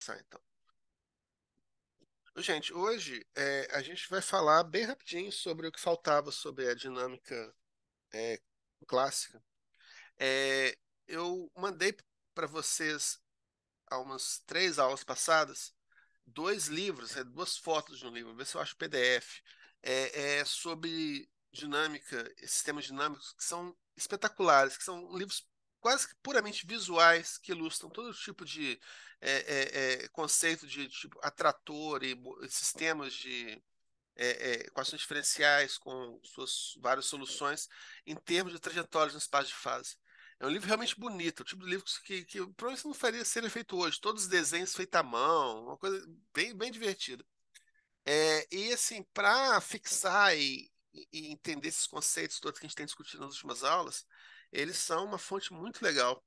começar então. Gente, hoje é, a gente vai falar bem rapidinho sobre o que faltava sobre a dinâmica é, clássica. É, eu mandei para vocês há umas três aulas passadas dois livros, é, duas fotos de um livro, ver se eu acho PDF, é, é sobre dinâmica, sistemas dinâmicos que são espetaculares, que são livros quase puramente visuais que ilustram todo tipo de é, é, conceito de tipo atrator e sistemas de equações diferenciais com suas várias soluções em termos de trajetórias no espaço de fase. É um livro realmente bonito, o tipo de livro que, que provavelmente não faria ser feito hoje. Todos os desenhos feitos à mão, uma coisa bem, bem divertida. É, e assim, para fixar e, e, entender esses conceitos todos que a gente tem discutido nas últimas aulas, eles são uma fonte muito legal.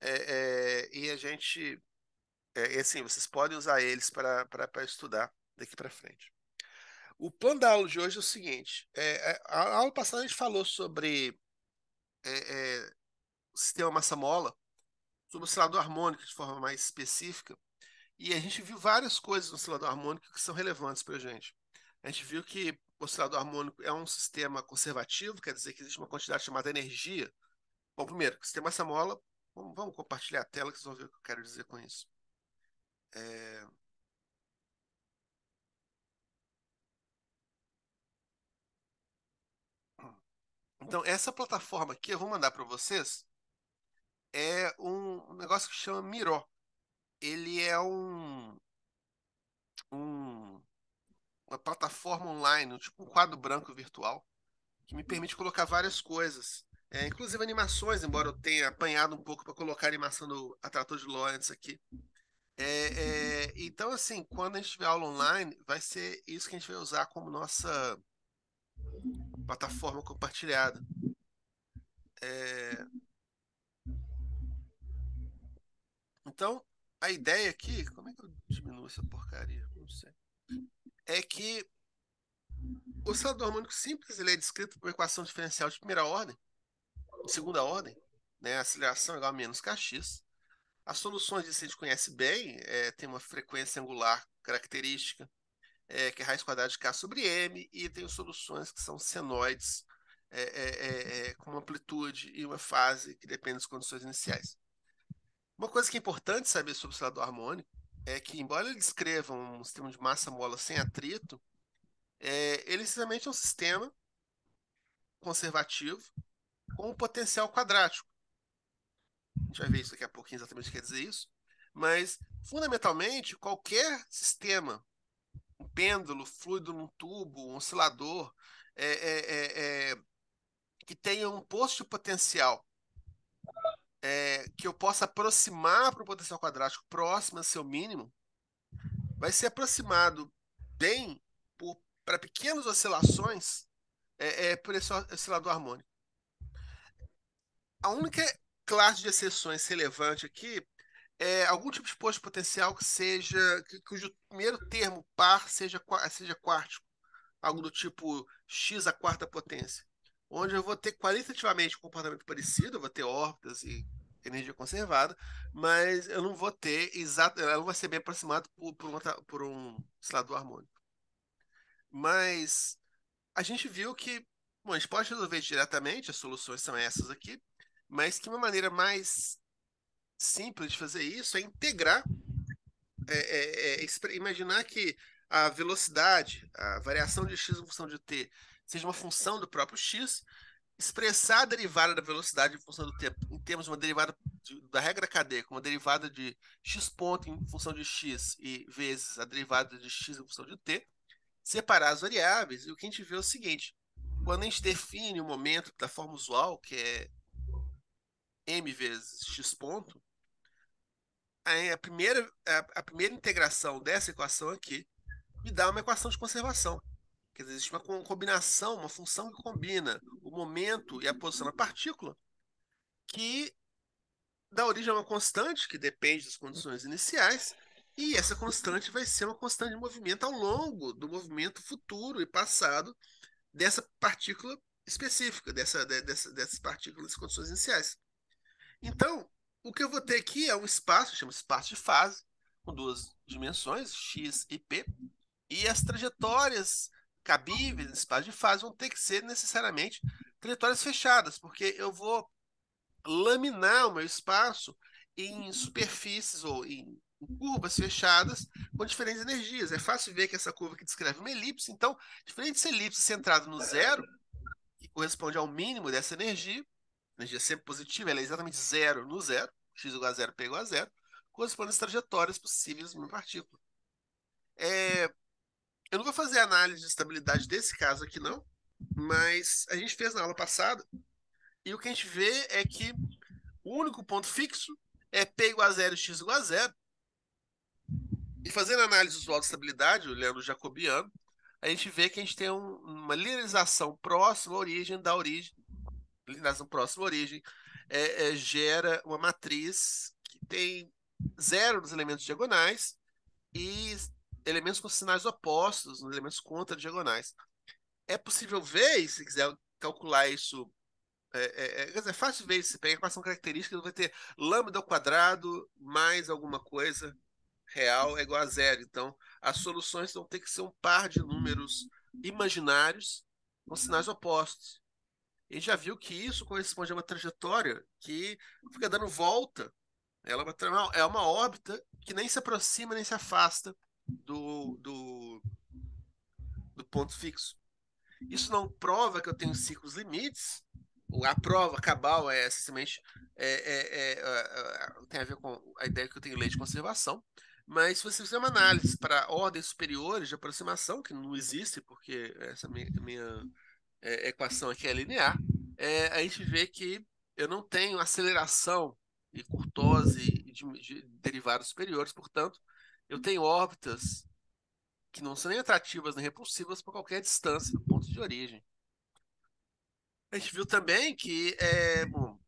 É, é, e a gente, é, assim, vocês podem usar eles para estudar daqui para frente. O plano da aula de hoje é o seguinte: é, é, a aula passada a gente falou sobre é, o sistema massa-mola, sobre o oscilador harmônico de forma mais específica, e a gente viu várias coisas no oscilador harmônico que são relevantes para a gente. A gente viu que o oscilador harmônico é um sistema conservativo, quer dizer que existe uma quantidade chamada energia Bom, primeiro, se tem massa mola, vamos, vamos, compartilhar a tela que vocês vão ver o que eu quero dizer com isso. É... Então, essa plataforma aqui, eu vou mandar para vocês, é um negócio que chama Miró. Ele é um, um uma plataforma online, tipo um quadro branco virtual, que me permite colocar várias coisas é, inclusive animações, embora eu tenha apanhado um pouco para colocar a animação do Atrator de Lawrence aqui. É, é, então, assim, quando a gente tiver aula online, vai ser isso que a gente vai usar como nossa plataforma compartilhada. É... Então, a ideia aqui, como é que eu diminuo essa porcaria? Não sei. É que o saldo harmônico simples ele é descrito por equação diferencial de primeira ordem segunda ordem, né, aceleração igual a menos kx. As soluções disso a gente conhece bem, é, tem uma frequência angular característica, é, que é raiz quadrada de k sobre m, e tem soluções que são senoides, é, é, é, é com uma amplitude e uma fase que depende das condições iniciais. Uma coisa que é importante saber sobre o oscilador harmônico é que, embora ele descreva um sistema de massa-mola sem atrito, é, ele é um sistema conservativo com o potencial quadrático. A gente vai ver isso daqui a pouquinho exatamente o que quer dizer isso. Mas, fundamentalmente, qualquer sistema, um pêndulo, fluido num tubo, um oscilador, é, é, é, é que tenha um posto de potencial é, que eu possa aproximar para o potencial quadrático próximo a seu mínimo, vai ser aproximado bem para pequenas oscilações é, por esse oscilador harmônico. A única classe de exceções relevante aqui é algum tipo de exposto potencial que seja que, cujo primeiro termo par seja seja quártico, algo do tipo x à quarta potência, onde eu vou ter qualitativamente um comportamento parecido, eu vou ter órbitas e energia conservada, mas eu não vou ter exato, ela não vai ser bem aproximado por, por, uma, por um oscilador harmônico. Mas a gente viu que bom, a gente pode resolver diretamente, as soluções são essas aqui, mas que uma maneira mais simples de fazer isso é integrar, é, é, é, imaginar que a velocidade, a variação de x em função de t, seja uma função do próprio x, expressar a derivada da velocidade em função do tempo, em termos de uma derivada de, da regra cadeia, como uma derivada de x ponto em função de x e vezes a derivada de x em função de t, separar as variáveis, e o que a gente vê é o seguinte, quando a gente define o momento da forma usual, que é m vezes x ponto, a primeira, a, primeira integração dessa equação aqui me dá uma equação de conservação. Quer dizer, existe uma combinação, uma função que combina o momento e a posição da partícula, que dá origem a uma constante que depende das condições iniciais, e essa constante vai ser uma constante de movimento ao longo do movimento futuro e passado dessa partícula específica, dessa, dessa, dessas partículas em condições iniciais. Então, o que eu vou ter aqui é um espaço, chama espaço de fase, com duas dimensões, x e p, e as trajetórias cabíveis nesse espaço de fase vão ter que ser necessariamente trajetórias fechadas, porque eu vou laminar o meu espaço em superfícies ou em curvas fechadas com diferentes energias. É fácil ver que essa curva aqui descreve uma elipse, então, diferentes elipses centradas no zero, que corresponde ao mínimo dessa energia, energia sempre positiva, ela é exatamente zero no zero, x igual a zero, p igual a zero, corresponde às trajetórias possíveis de uma partícula. É... eu não vou fazer análise de estabilidade desse caso aqui, não, mas a gente fez na aula passada, e o que a gente vê é que o único ponto fixo é p igual a zero, x igual a zero, e fazendo análise usual de estabilidade, olhando o jacobiano, a gente vê que a gente tem um, uma linearização próxima à origem da origem declinação próxima origem, é, é, gera uma matriz que tem zero nos elementos diagonais e elementos com sinais opostos nos elementos contra-diagonais. É possível ver, se quiser calcular isso, é, é, é, é fácil ver se pega a equação característica, vai ter lambda ao quadrado mais alguma coisa real é igual a zero. Então, as soluções vão ter que ser um par de números imaginários com sinais opostos. E já viu que isso corresponde a uma trajetória que fica dando volta. Ela é, é uma, órbita que nem se aproxima nem se afasta do, do, do ponto fixo. Isso não prova que eu tenho ciclos limites. A prova cabal é simplesmente é é, é, é, é, tem a ver com a ideia que eu tenho lei de conservação. Mas se você fizer uma análise para ordens superiores de aproximação, que não existe, porque essa minha, minha é, é, equação aqui é linear, é, a gente vê que eu não tenho aceleração e curtose de, de derivados superiores, portanto, eu tenho órbitas que não são nem atrativas nem repulsivas para qualquer distância do ponto de origem. A gente viu também que é, bom,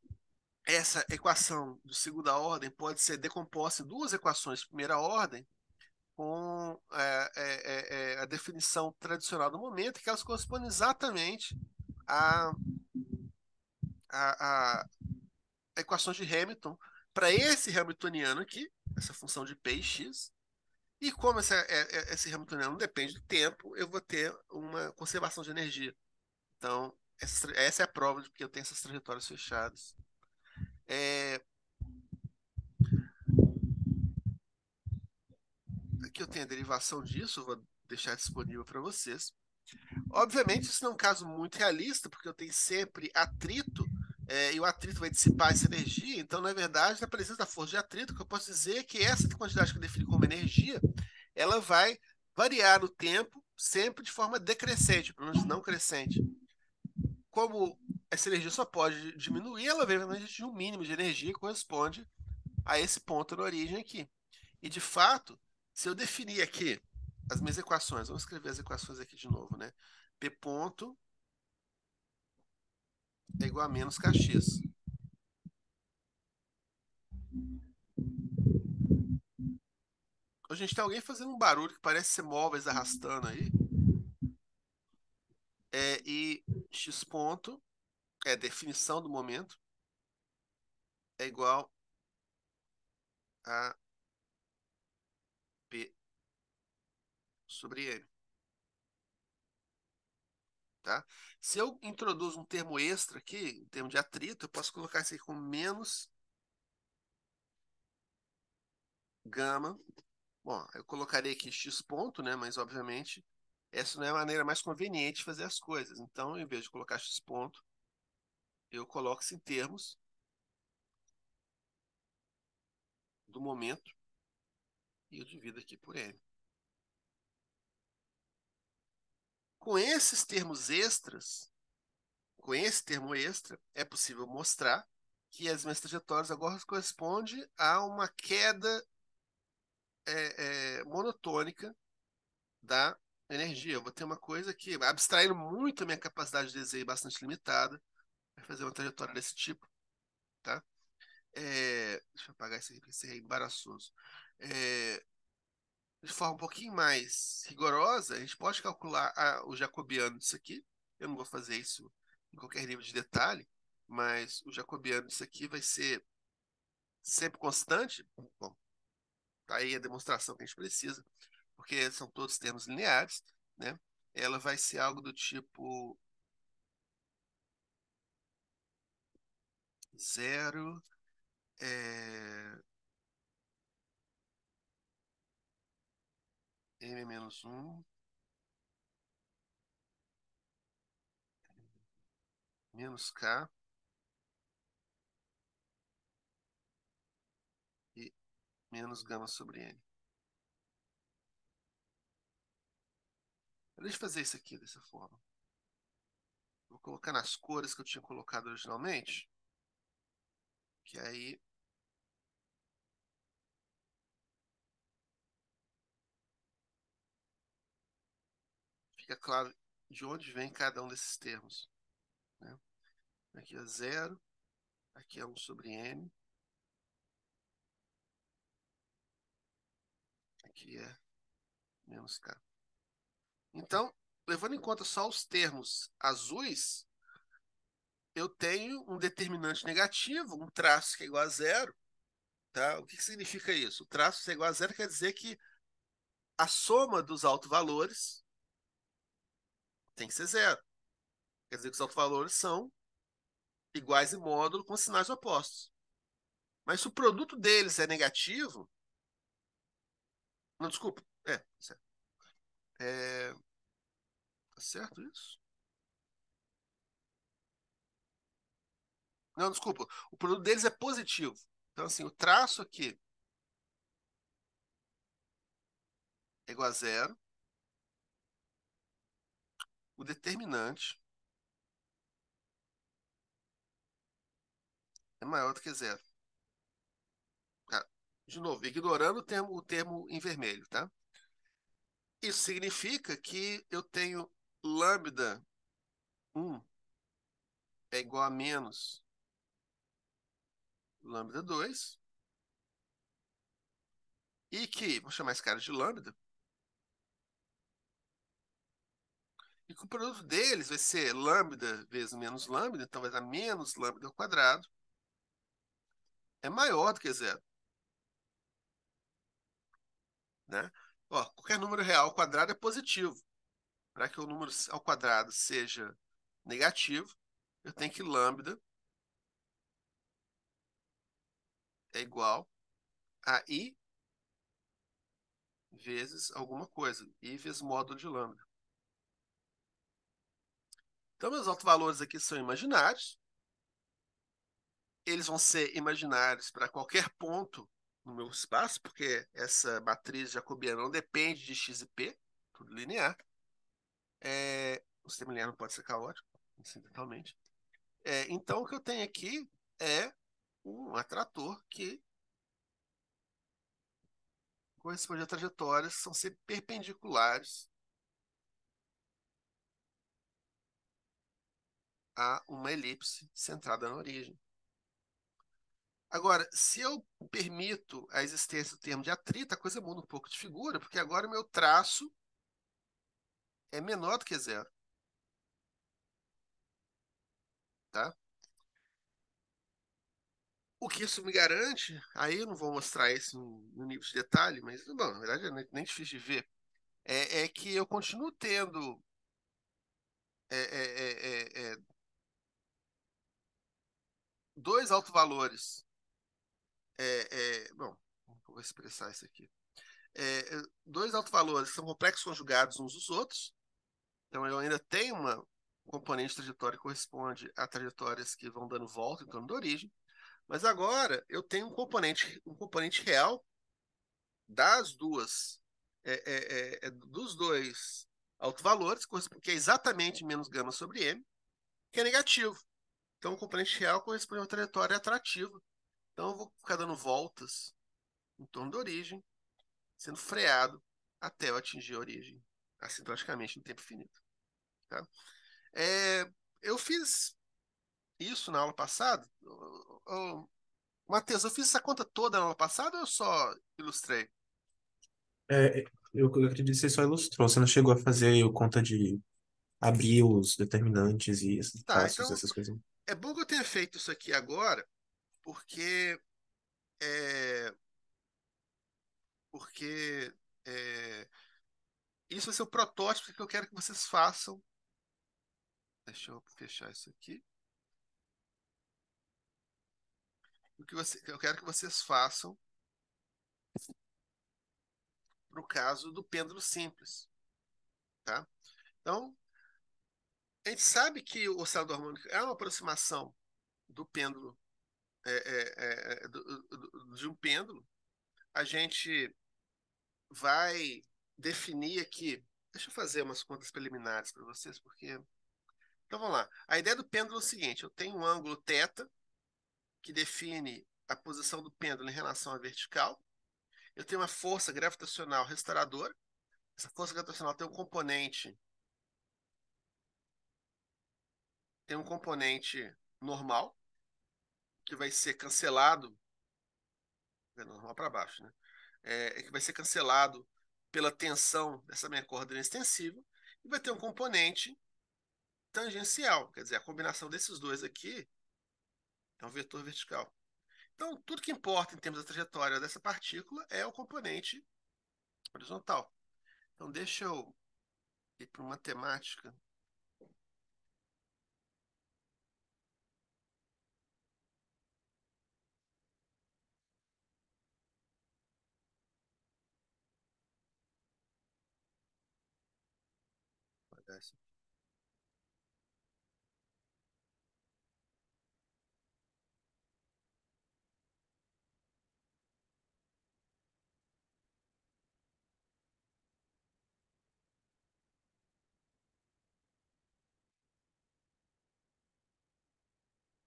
essa equação de segunda ordem pode ser decomposta em duas equações de primeira ordem, com é, é, é, a definição tradicional do momento, que elas correspondem exatamente a, a, a equações de Hamilton para esse Hamiltoniano aqui, essa função de P e X. E como essa, é, é, esse Hamiltoniano depende do tempo, eu vou ter uma conservação de energia. Então, essa, essa é a prova de que eu tenho essas trajetórias fechadas. É, que eu tenho a derivação disso, vou deixar disponível para vocês. Obviamente, isso não é um caso muito realista, porque eu tenho sempre atrito, é, e o atrito vai dissipar essa energia. Então, na verdade, na presença da força de atrito, que eu posso dizer é que essa quantidade que eu defini como energia, ela vai variar no tempo, sempre de forma decrescente, pelo menos não crescente. Como essa energia só pode diminuir, ela vem de um mínimo de energia que corresponde a esse ponto na origem aqui. E, de fato, se eu definir aqui as minhas equações, vamos escrever as equações aqui de novo, né? P ponto é igual a menos kx. a gente, tem alguém fazendo um barulho que parece ser móveis arrastando aí. É, e x ponto é definição do momento é igual a P sobre M. Tá? Se eu introduzo um termo extra aqui, um termo de atrito, eu posso colocar isso aqui com menos gama. Bom, eu colocaria aqui x ponto, né? Mas, obviamente, essa não é a maneira mais conveniente de fazer as coisas. Então, em vez de colocar x ponto, eu coloco isso em termos do momento e eu divido aqui por m. Com esses termos extras, com esse termo extra, é possível mostrar que as minhas trajetórias agora correspondem a uma queda é, é, monotônica da energia. Eu vou ter uma coisa que, abstraindo muito a minha capacidade de desenho bastante limitada, vai fazer uma trajetória desse tipo. Tá? É, deixa eu apagar isso aqui, porque isso é embaraçoso é, de forma um pouquinho mais rigorosa, a gente pode calcular a, ah, o jacobiano disso aqui. Eu não vou fazer isso em qualquer nível de detalhe, mas o jacobiano disso aqui vai ser sempre constante. Bom, tá aí a demonstração que a gente precisa, porque são todos termos lineares, né? Ela vai ser algo do tipo zero é, M menos um menos K e menos gama sobre N. Deixa eu fazer isso aqui dessa forma. Vou colocar nas cores que eu tinha colocado originalmente. Que aí fica é claro de onde vem cada um desses termos. Né? Aqui é zero, aqui é 1 sobre n, aqui é menos k. Então, levando em conta só os termos azuis, eu tenho um determinante negativo, um traço que é igual a zero. Tá? O que, que significa isso? O traço é igual a zero quer dizer que a soma dos altos valores tem que ser zero. Quer dizer que os autovalores são iguais em módulo com sinais opostos. Mas se o produto deles é negativo. Não, desculpa. É, certo. É, é, tá certo isso? Não, desculpa. O produto deles é positivo. Então, assim, o traço aqui é igual a zero o determinante é maior do que zero. Tá. de novo, ignorando o termo, o termo em vermelho, tá? Isso significa que eu tenho lambda 1 é igual a menos lambda 2 e que, vou chamar esse cara de lambda, e que o produto deles vai ser lambda vezes menos lambda, então vai dar menos lambda ao quadrado, é maior do que zero. Né? Ó, qualquer número real ao quadrado é positivo. Para que o número ao quadrado seja negativo, eu tenho que lambda é igual a i vezes alguma coisa, i vezes módulo de lambda. Então, meus autovalores aqui são imaginários. Eles vão ser imaginários para qualquer ponto no meu espaço, porque essa matriz jacobiana não depende de x e p, tudo linear. É, o sistema linear não pode ser caótico, incidentalmente. É, então, o que eu tenho aqui é um atrator que corresponde a trajetórias que são sempre perpendiculares a uma elipse centrada na origem. Agora, se eu permito a existência do termo de atrito, a coisa muda um pouco de figura, porque agora o meu traço é menor do que zero. Tá? O que isso me garante, aí eu não vou mostrar isso no nível de detalhe, mas bom, na verdade é nem difícil de ver, é, é que eu continuo tendo é, é, é, é, é dois alto valores. É, é, bom, vou expressar isso aqui. É, é dois alto valores são complexos conjugados uns dos outros. Então, eu ainda tenho uma componente trajetória que corresponde a trajetórias que vão dando volta em torno da origem. Mas agora eu tenho um componente, um componente real das duas, é, é, é, é dos dois autovalores, que é exatamente menos gama sobre m, que é negativo. Então, o componente real corresponde a uma trajetória atrativa. Então, eu vou ficar dando voltas em torno da origem, sendo freado até eu atingir a origem, assim, praticamente tempo finito. Tá? É, eu fiz isso na aula passada. Matheus, eu fiz essa conta toda na aula passada ou eu só ilustrei? É, eu, eu acredito que você só ilustrou. Você não chegou a fazer conta de abrir os determinantes e esses tá, passos, então, essas coisas é bom que eu tenha feito isso aqui agora, porque é, porque é, isso vai ser o protótipo que eu quero que vocês façam. Deixa eu fechar isso aqui. O que você, eu quero que vocês façam para o caso do pêndulo simples. Tá? Então, a gente sabe que o oscilador harmônico é uma aproximação do pêndulo, é, é, é, é do, do, de um pêndulo. A gente vai definir aqui. Deixa eu fazer umas contas preliminares para vocês, porque. Então vamos lá. A ideia do pêndulo é o seguinte: eu tenho um ângulo θ, que define a posição do pêndulo em relação à vertical. Eu tenho uma força gravitacional restauradora. Essa força gravitacional tem um componente tem um componente normal, que vai ser cancelado, é normal para baixo, né? É, é, que vai ser cancelado pela tensão dessa minha corda extensiva e vai ter um componente tangencial, quer dizer, a combinação desses dois aqui é um vetor vertical. Então, tudo que importa em termos da trajetória dessa partícula é o componente horizontal. Então, deixa eu ir para uma matemática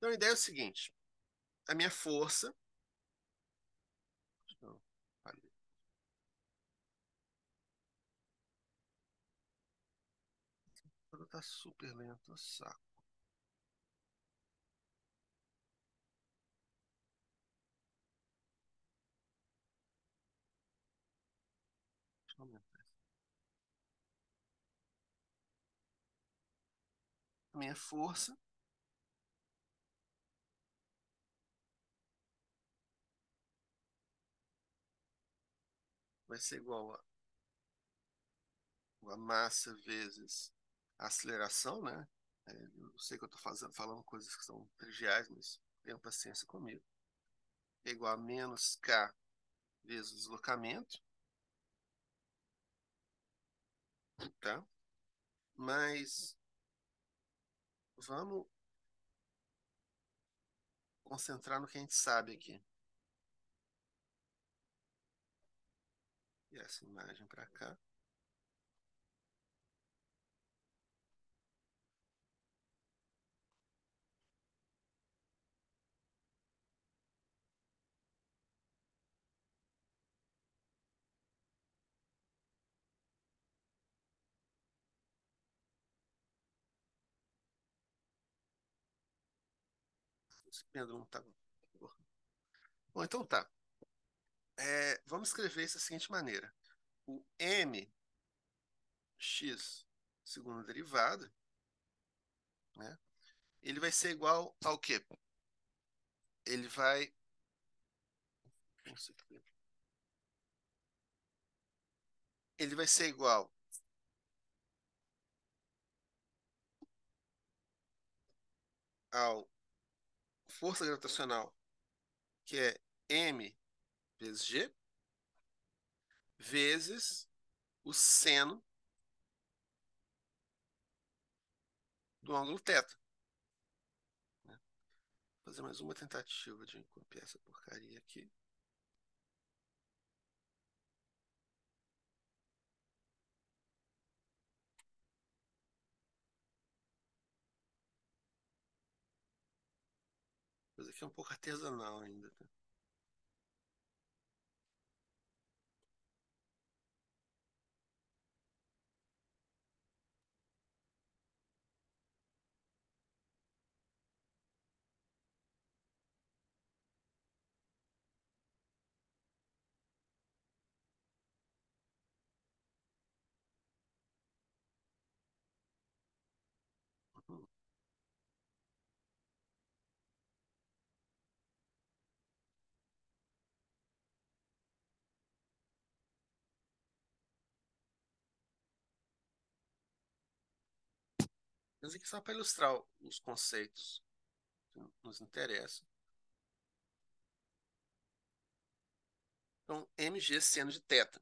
Então a ideia é o seguinte: a minha força. Tá super lento, saco. Deixa eu aumentar. minha força vai ser igual a, a massa vezes a aceleração, né? É, eu sei que eu estou falando coisas que são triviais, mas tenham paciência comigo. É igual a menos K vezes o deslocamento. Tá? Mas vamos concentrar no que a gente sabe aqui. E essa imagem para cá. não tá bom. Bom, então tá é, vamos escrever isso da seguinte maneira: o mx segunda derivada, né? Ele vai ser igual ao quê? Ele vai ele vai ser igual ao força gravitacional, que é m vezes G, vezes o seno do ângulo teta. Né? Vou fazer mais uma tentativa de copiar essa porcaria aqui. Coisa aqui é um pouco artesanal ainda. Tá? Mas aqui só para ilustrar os conceitos que nos interessam. Então, mg seno de θ.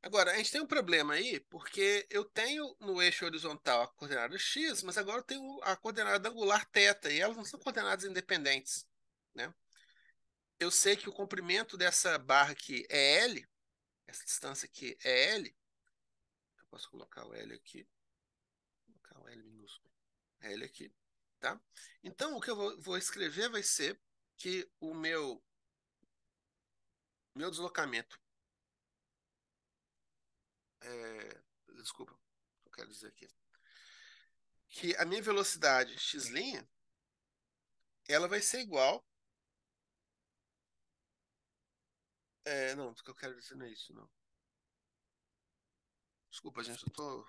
Agora, a gente tem um problema aí, porque eu tenho no eixo horizontal a coordenada x, mas agora eu tenho a coordenada angular θ, e elas não são coordenadas independentes. Né? Eu sei que o comprimento dessa barra aqui é L, essa distância aqui é L. Eu posso colocar o L aqui. É ele aqui, tá? Então, o que eu vou, vou escrever vai ser que o meu, meu deslocamento é, desculpa, eu quero dizer aqui que a minha velocidade x' ela vai ser igual é, não, o que eu quero dizer não é isso, não. Desculpa, gente, eu tô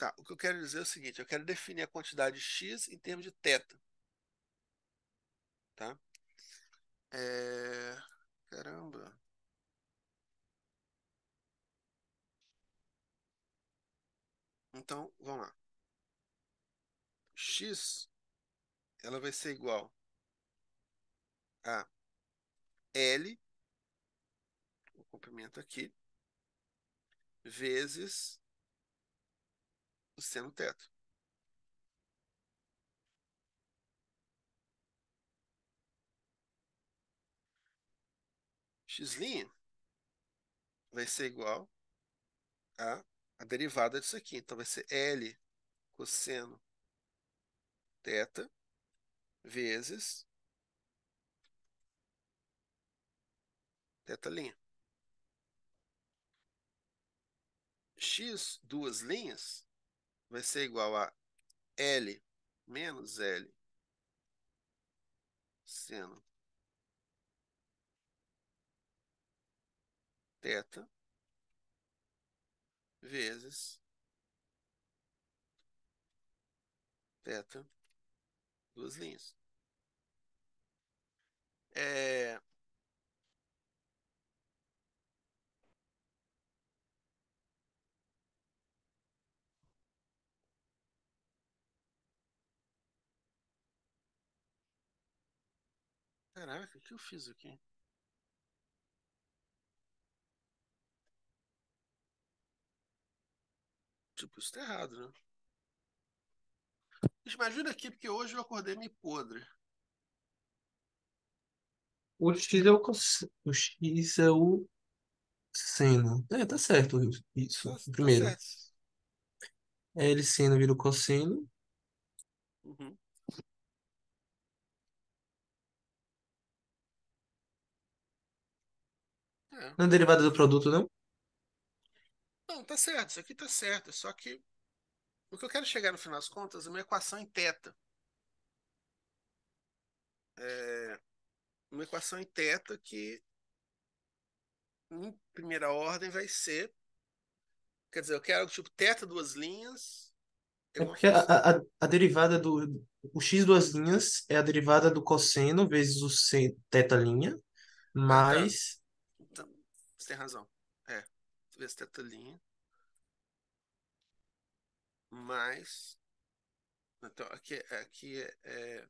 Tá, o que eu quero dizer é o seguinte, eu quero definir a quantidade x em termos de teta Tá? É... Caramba. Então, vamos lá. x ela vai ser igual a L, o comprimento aqui, vezes sendo teto. X' vai ser igual a, a derivada disso aqui. Então, vai ser L cosseno teta vezes teta linha. X duas linhas vai ser igual a L menos L seno teta vezes teta duas linhas. É, Caraca, o que eu fiz aqui? Tipo, isso tá errado, né? Imagina aqui, porque hoje eu acordei meio podre. O X é o, o X é o seno. É, tá certo isso. Tá, tá primeiro. Tá certo. L seno vira o cosseno. Uhum. Não é derivada do produto, não? Não, tá certo, isso aqui tá certo. Só que o que eu quero chegar no final das contas é uma equação em teta. É uma equação em teta que em primeira ordem vai ser. Quer dizer, eu quero tipo teta duas linhas. É porque a, a, a, derivada do. O x duas linhas é a derivada do cosseno vezes o c, teta linha, ah, tá. mais tem razão. É, talvez teta linha. Mais. Então, aqui, aqui é, é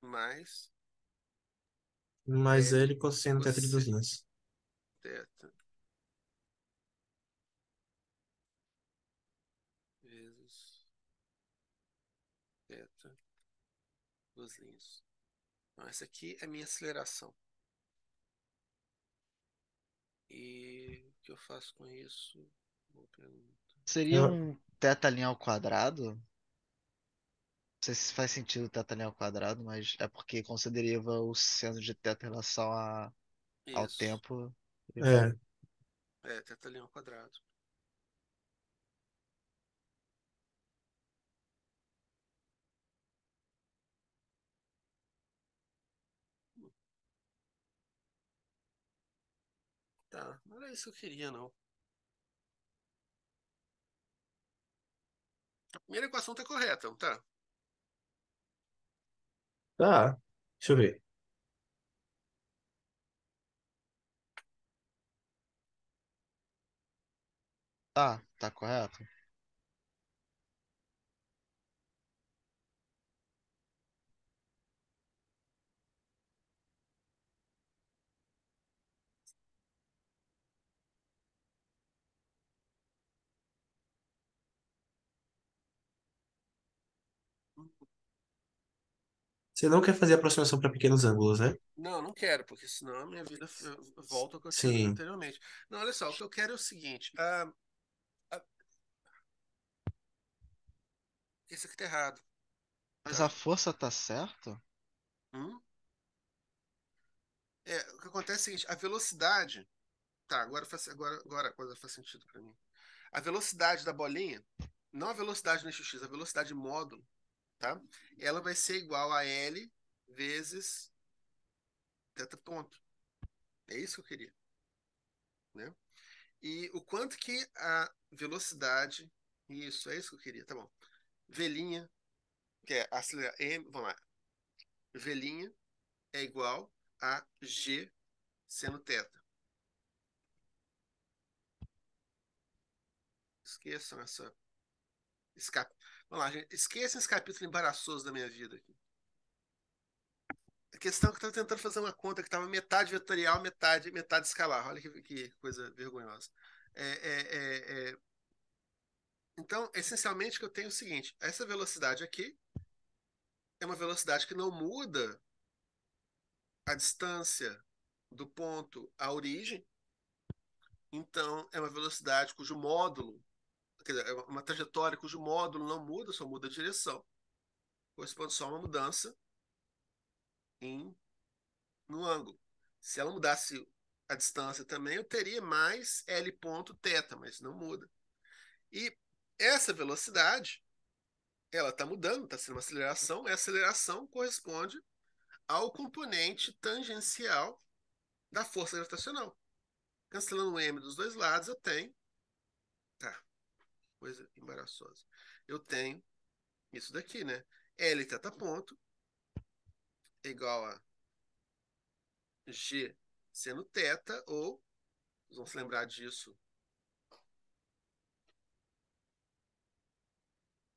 mais. Mais é L cosseno teta de 200. Teta. Vezes. Teta. Duas linhas. Então, essa aqui é minha aceleração. E o que eu faço com isso? Seria um teta linha ao quadrado? Não sei se faz sentido teta linha ao quadrado, mas é porque como o centro de teta em relação a, ao tempo. É. Então é, teta linha ao quadrado. cara. Não era isso que eu queria, não. A primeira equação tá correta, não tá? Tá. Deixa eu ver. Tá, tá correto? Você não quer fazer aproximação para pequenos ângulos, né? Não, não quero, porque senão a minha vida volta ao que eu tinha anteriormente. Não, olha só, o que eu quero é o seguinte. Ah, isso aqui tá errado. Mas tá. a força tá certa? Hum? É, o que acontece é o seguinte, a velocidade. Tá, agora, faz, agora, agora a coisa faz sentido para mim. A velocidade da bolinha, não a velocidade no x, a velocidade módulo tá? Ela vai ser igual a L vezes teta ponto. É isso que eu queria. Né? E o quanto que a velocidade. Isso, é isso que eu queria, tá bom. Velinha, que é acelerar M, vamos lá. Velinha é igual a G seno teta. Esqueçam essa escape Vamos lá, gente. Esqueça esse capítulo embaraçoso da minha vida aqui. A questão é que eu estava tentando fazer uma conta que estava metade vetorial, metade, metade escalar. Olha que, que coisa vergonhosa. É, é, é, é. então, essencialmente, que eu tenho é o seguinte: essa velocidade aqui é uma velocidade que não muda a distância do ponto à origem. Então, é uma velocidade cujo módulo dizer, é uma trajetória cujo módulo não muda, só muda a direção, corresponde só a uma mudança em, no ângulo. Se ela mudasse a distância também, eu teria mais L ponto θ, mas não muda. E essa velocidade, ela está mudando, está sendo uma aceleração, e a aceleração corresponde ao componente tangencial da força gravitacional. Cancelando o m dos dois lados, eu tenho coisa embaraçosa. Eu tenho isso daqui, né? L teta ponto é igual a G seno teta, ou, vamos se lembrar disso,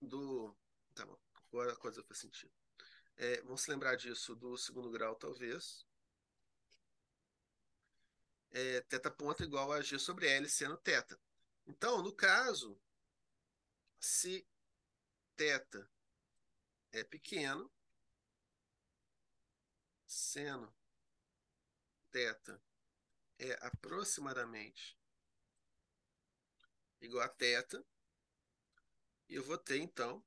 do... Tá bom, agora a coisa faz sentido. É, se lembrar disso do segundo grau, talvez. É, teta ponto igual a G sobre L seno teta. Então, no caso, se teta é pequeno, seno teta é aproximadamente igual a teta, e eu vou ter então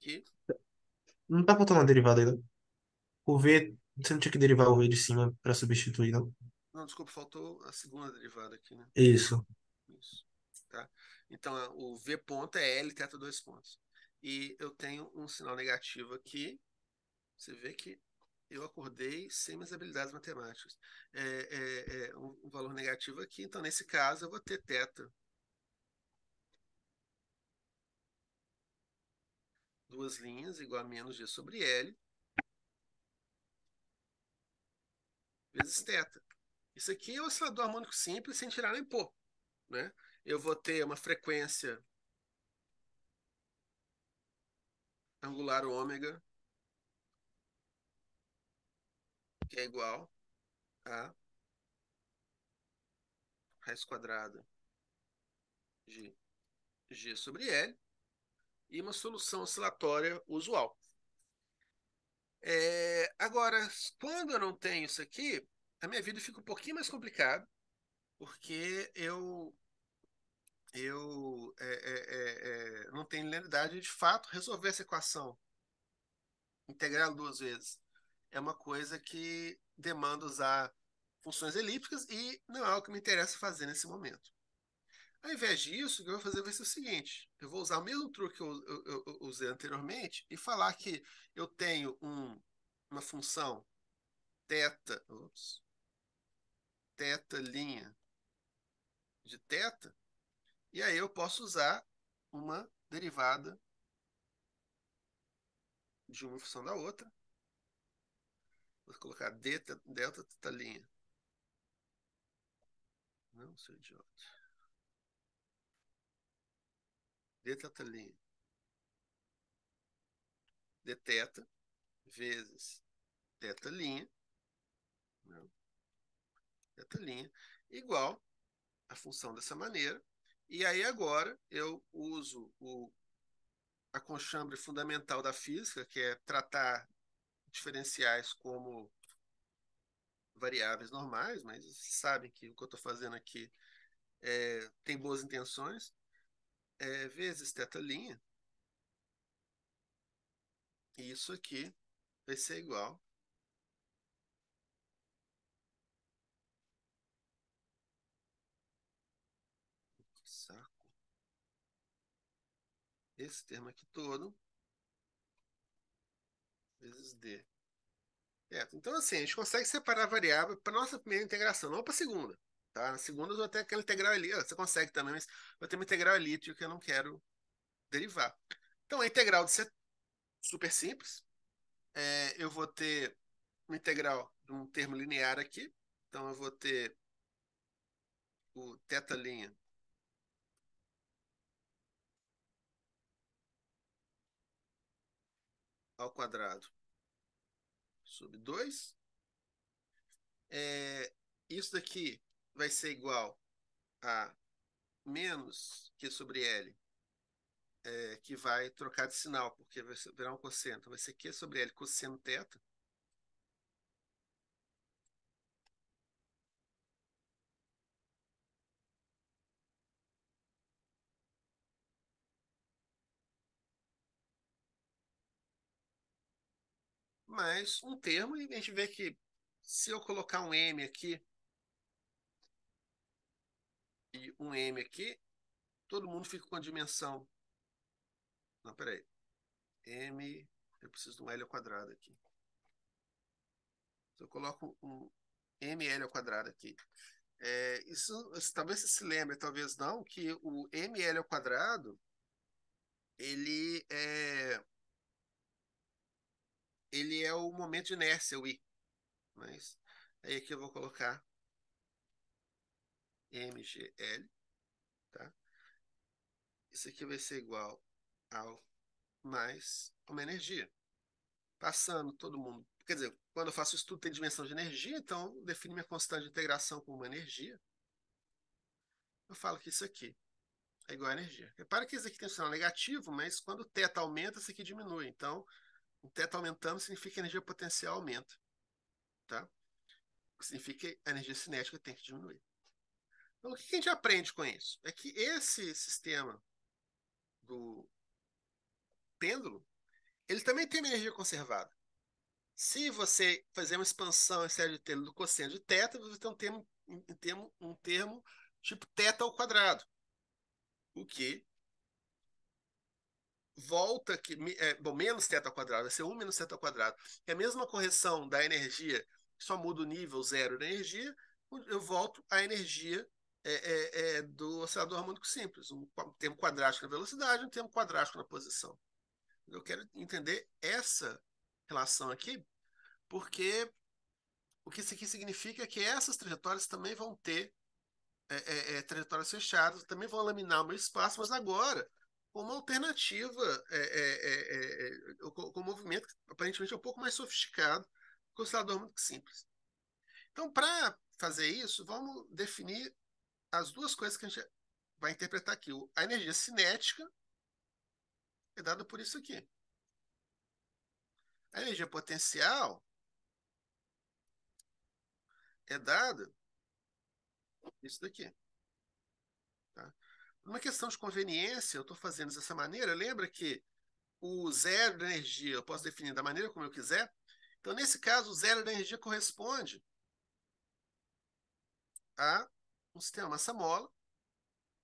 que. Não tá faltando a derivada ainda. O V, você não tinha que derivar o V de cima para substituir, não? Não, desculpa, faltou a segunda derivada aqui, né? Isso. Isso. Tá. Então, o V ponto é L teta dois pontos. E eu tenho um sinal negativo aqui. Você vê que eu acordei sem minhas habilidades matemáticas. É, é, é um, valor negativo aqui. Então, nesse caso, eu vou ter teta. Duas linhas igual a menos G sobre L. Vezes teta. Isso aqui é um oscilador harmônico simples sem tirar nem pôr. Né? eu vou ter uma frequência angular ômega que é igual a raiz quadrada de G sobre L e uma solução oscilatória usual. É, agora, quando eu não tenho isso aqui, a minha vida fica um pouquinho mais complicada, porque eu eu é, é, é, é, não tenho lealdade de fato resolver essa equação integrá-la duas vezes é uma coisa que demanda usar funções elípticas e não é o que me interessa fazer nesse momento ao invés disso, o que eu vou fazer vai ser o seguinte: eu vou usar o mesmo truque que eu, eu, eu, usei anteriormente e falar que eu tenho um, uma função teta, ops, teta linha de teta e aí eu posso usar uma derivada de uma função da outra. Vou colocar delta, delta teta linha. Não, seu idiota. Delta teta linha. D teta vezes teta linha. Teta linha. Igual a função dessa maneira. E aí agora eu uso o conchambre fundamental da física, que é tratar diferenciais como variáveis normais, mas vocês sabem que o que eu estou fazendo aqui é, tem boas intenções, é, vezes θ', e isso aqui vai ser igual esse termo aqui todo vezes D. Então, assim, a gente consegue separar a variável para nossa primeira integração, não para a segunda. Tá? Na segunda eu vou ter aquela integral ali. Você consegue também, mas vou ter uma integral elíptica que eu não quero derivar. Então, a integral de ser é super simples. É, eu vou ter uma integral de um termo linear aqui. Então, eu vou ter o θ' ao quadrado sobre 2. É, isso daqui vai ser igual a menos Q sobre L, é, que vai trocar de sinal, porque vai virar um cosseno. Então, vai ser Q sobre L cosseno θ. mais um termo e a gente vê que se eu colocar um M aqui e um M aqui, todo mundo fica com a dimensão. Não, peraí. M, eu preciso de um L ao quadrado aqui. Se eu coloco um ML ao quadrado aqui. É, isso, talvez você se lembre, talvez não, que o ML ao quadrado ele é ele é o momento de inércia, o I. Mas aí aqui eu vou colocar MGL, tá? Isso aqui vai ser igual ao mais uma energia. Passando todo mundo. Quer dizer, quando eu faço isso tudo tem dimensão de energia, então eu defino minha constante de integração como uma energia. Eu falo que isso aqui é igual a energia. Repara que isso aqui tem um sinal negativo, mas quando o θ aumenta, isso aqui diminui. Então, o teto aumentando significa que a energia potencial aumenta. Tá? Significa que a energia cinética tem que diminuir. Então, o que a gente aprende com isso? É que esse sistema do pêndulo, ele também tem uma energia conservada. Se você fazer uma expansão em série de termos do cosseno de teta, você tem um termo, um termo, um termo tipo teta ao quadrado, o que volta que é, bom, menos θ ao quadrado, vai ser 1 menos θ ao quadrado. É a mesma correção da energia, só muda o nível zero da energia, eu volto à energia é, é, é do oscilador harmônico simples, um tempo quadrático na velocidade, um tempo quadrático na posição. Eu quero entender essa relação aqui, porque o que isso aqui significa é que essas trajetórias também vão ter é, é, é trajetórias fechadas, também vão laminar o meu espaço, mas agora como alternativa é, é, é, com é, é, um movimento que aparentemente é um pouco mais sofisticado, considerado muito é simples. Então, para fazer isso, vamos definir as duas coisas que a gente vai interpretar aqui. A energia cinética é dada por isso aqui. A energia potencial é dada isso daqui. Tá? Uma questão de conveniência, eu estou fazendo dessa maneira. Lembra que o zero da energia eu posso definir da maneira como eu quiser? Então, nesse caso, o zero da energia corresponde a um sistema massa-mola,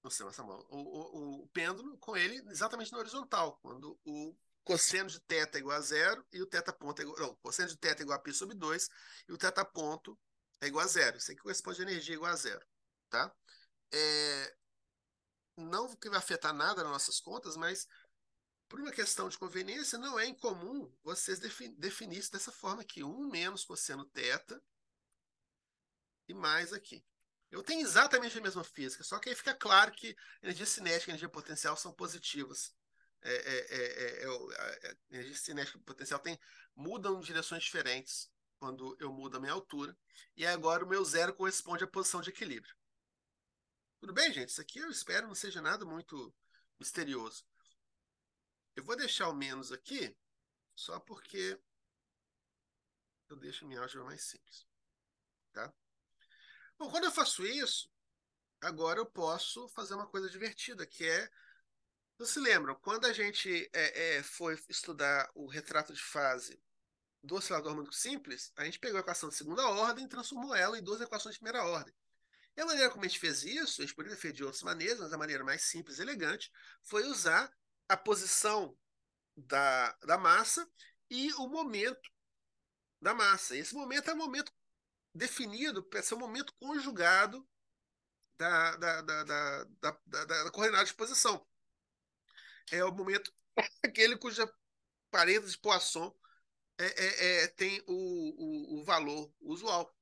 um sistema massa-mola, o, o, o pêndulo com ele exatamente na horizontal, quando o cosseno de teta é igual a zero e o teta ponto é igual, não, cosseno de teta é igual a π sobre 2 e o teta ponto é igual a zero. Isso aqui corresponde a energia igual a zero, tá? É, não que vai afetar nada nas nossas contas, mas por uma questão de conveniência, não é incomum vocês defin definir isso dessa forma aqui, 1 menos cosseno teta e mais aqui. Eu tenho exatamente a mesma física, só que aí fica claro que energia cinética e energia potencial são positivas. É, é, é, energia cinética e potencial tem, mudam em direções diferentes quando eu mudo a minha altura. E agora o meu zero corresponde à posição de equilíbrio. Tudo bem, gente? Isso aqui eu espero não seja nada muito misterioso. Eu vou deixar o menos aqui, só porque eu deixo minha álgebra mais simples. Tá? Bom, quando eu faço isso, agora eu posso fazer uma coisa divertida, que é. Vocês se lembram, quando a gente é, é, foi estudar o retrato de fase do oscilador harmônico simples, a gente pegou a equação de segunda ordem e transformou ela em duas equações de primeira ordem. E a maneira como a gente fez isso, a gente poderia ter feito de outras maneiras, mas a maneira mais simples e elegante foi usar a posição da, da massa e o momento da massa. esse momento é um momento definido para é ser um momento conjugado da, da, da, da, da, da coordenada de posição. É o momento aquele cuja parede de Poisson é, é, é, tem o, o, o valor usual.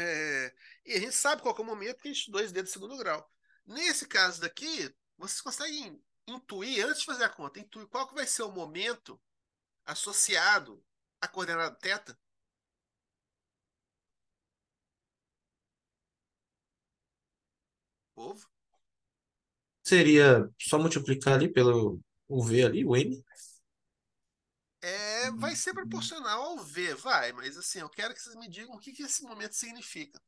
É, e a gente sabe qual é o momento que a gente estudou esse dedo de segundo grau. Nesse caso daqui, vocês conseguem intuir, antes de fazer a conta, intuir qual que vai ser o momento associado à coordenada teta? Povo? Seria só multiplicar ali pelo o V ali, o M? é, vai ser uhum. proporcional ao ver, vai, mas assim, eu quero que vocês me digam o que, que esse momento significa.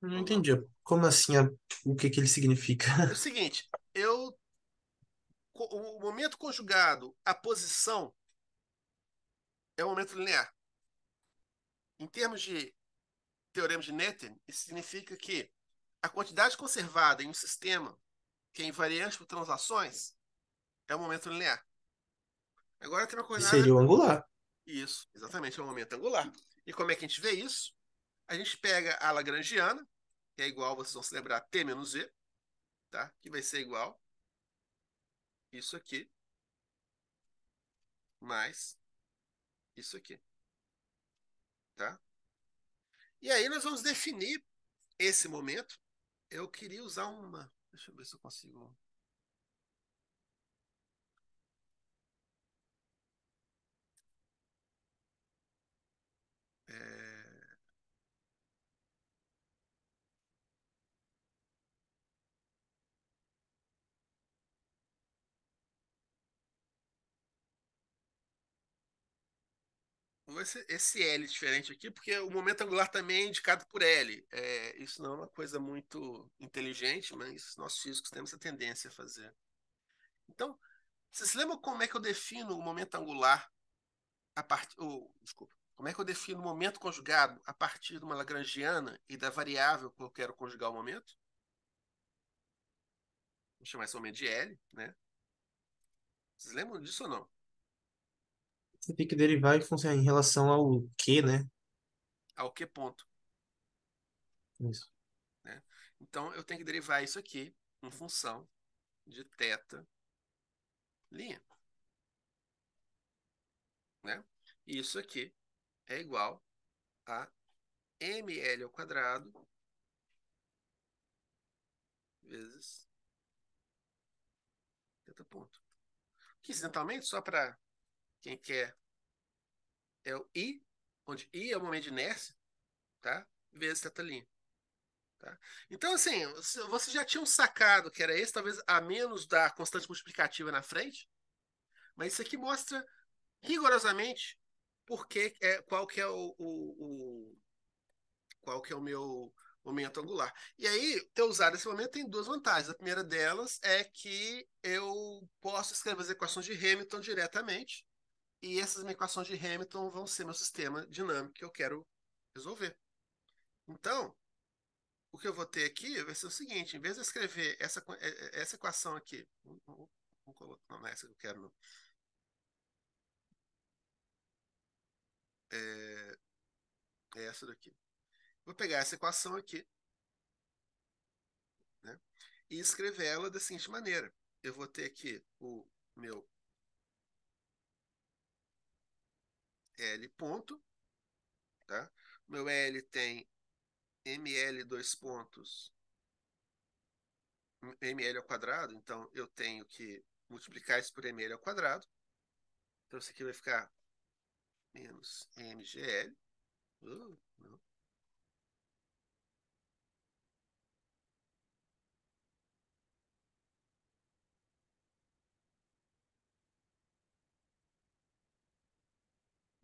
não entendi. Como assim? a- O que que ele significa? É o seguinte, eu o momento conjugado à posição é um momento linear. Em termos de teorema de Netten, isso significa que a quantidade conservada em um sistema que é invariante por translações é o momento linear. Agora tem uma coisa. Seria o angular. Isso, exatamente, é o momento angular. E como é que a gente vê isso? A gente pega a Lagrangiana, que é igual, vocês vão celebrar T menos V, tá? que vai ser igual isso aqui, mais isso aqui. Tá? E aí nós vamos definir esse momento eu queria usar uma. Deixa eu ver se eu consigo. É... pegou esse, esse L diferente aqui, porque o momento angular também é indicado por L. É, isso não é uma coisa muito inteligente, mas nós físicos temos a tendência a fazer. Então, você se lembra como é que eu defino o momento angular a partir. Oh, desculpa. Como é que eu defino o momento conjugado a partir de uma lagrangiana e da variável que eu quero conjugar o momento? Vou chamar esse momento de L, né? Vocês lembram disso ou não? Você tem que derivar em em relação ao que, né? Ao que ponto? Isso. né? Então, eu tenho que derivar isso aqui em função de teta linha. Né? E Isso aqui é igual a ml ao quadrado vezes teta ponto. Que, incidentalmente, só para quem é. é o I, onde I é o momento de inércia, tá? Vezes teta linha. Tá? Então, assim, vocês já tinham sacado que era esse, talvez a menos da constante multiplicativa na frente, mas isso aqui mostra rigorosamente porque é, qual que é o, o, o, qual que é o meu momento angular. E aí, ter usado esse momento tem duas vantagens. A primeira delas é que eu posso escrever as equações de Hamilton diretamente, e essas equações de Hamilton vão ser meu sistema dinâmico que eu quero resolver. Então, o que eu vou ter aqui vai ser o seguinte: em vez de escrever essa, é, é, essa equação aqui, não, não é essa que eu quero, não. É, é essa daqui. Vou pegar essa equação aqui né, e escrever ela da seguinte maneira: eu vou ter aqui o meu L ponto, tá? Meu L tem ml dois pontos ml ao quadrado, então eu tenho que multiplicar isso por ml ao quadrado. Então isso aqui vai ficar menos mgl. Uh, não.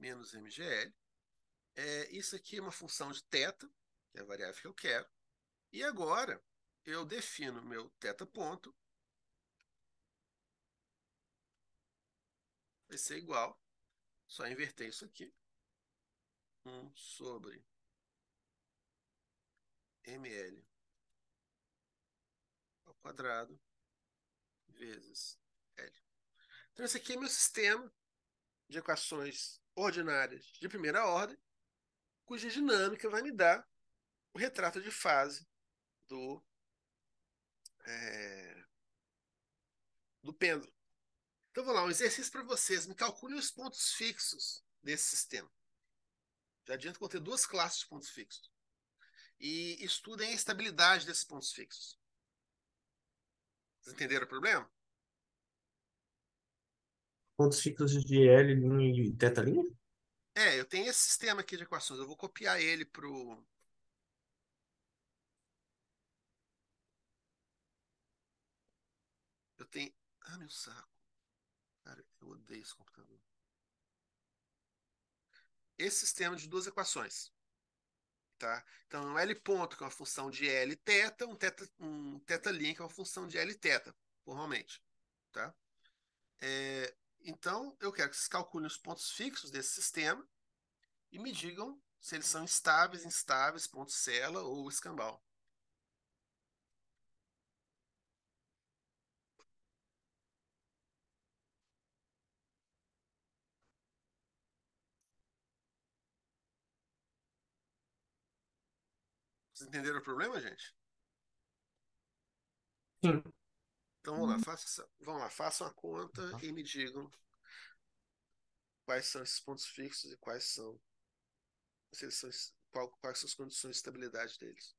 menos MGL. É, isso aqui é uma função de θ, que é a variável que eu quero. E agora eu defino meu θ ponto. Vai ser igual, só inverter isso aqui. 1 sobre ml ao quadrado vezes L. Então, esse aqui é meu sistema de equações ordinárias de primeira ordem, cuja dinâmica vai me dar o retrato de fase do, é, do pêndulo. Então, vou lá, um exercício para vocês. Me calcule os pontos fixos desse sistema. Já adianto que vou ter duas classes de pontos fixos. E estudem a estabilidade desses pontos fixos. Vocês entenderam o problema? pontos ciclos de L, linha e teta linha? É, eu tenho esse sistema aqui de equações. Eu vou copiar ele para o. Eu tenho. Ah, meu saco. Cara, eu odeio esse computador. Esse sistema de duas equações. Tá? Então, é um L ponto, que é uma função de L teta, um teta, um teta linha, que é uma função de L teta, formalmente. Tá? É, então, eu quero que vocês calculem os pontos fixos desse sistema e me digam se eles são estáveis, instáveis, ponto cela ou escambau. Vocês entenderam o problema, gente? Sim. Então vamos lá, faça, vamos lá, façam a conta e me digam quais são esses pontos fixos e quais são, se são qual, quais são as condições de estabilidade deles.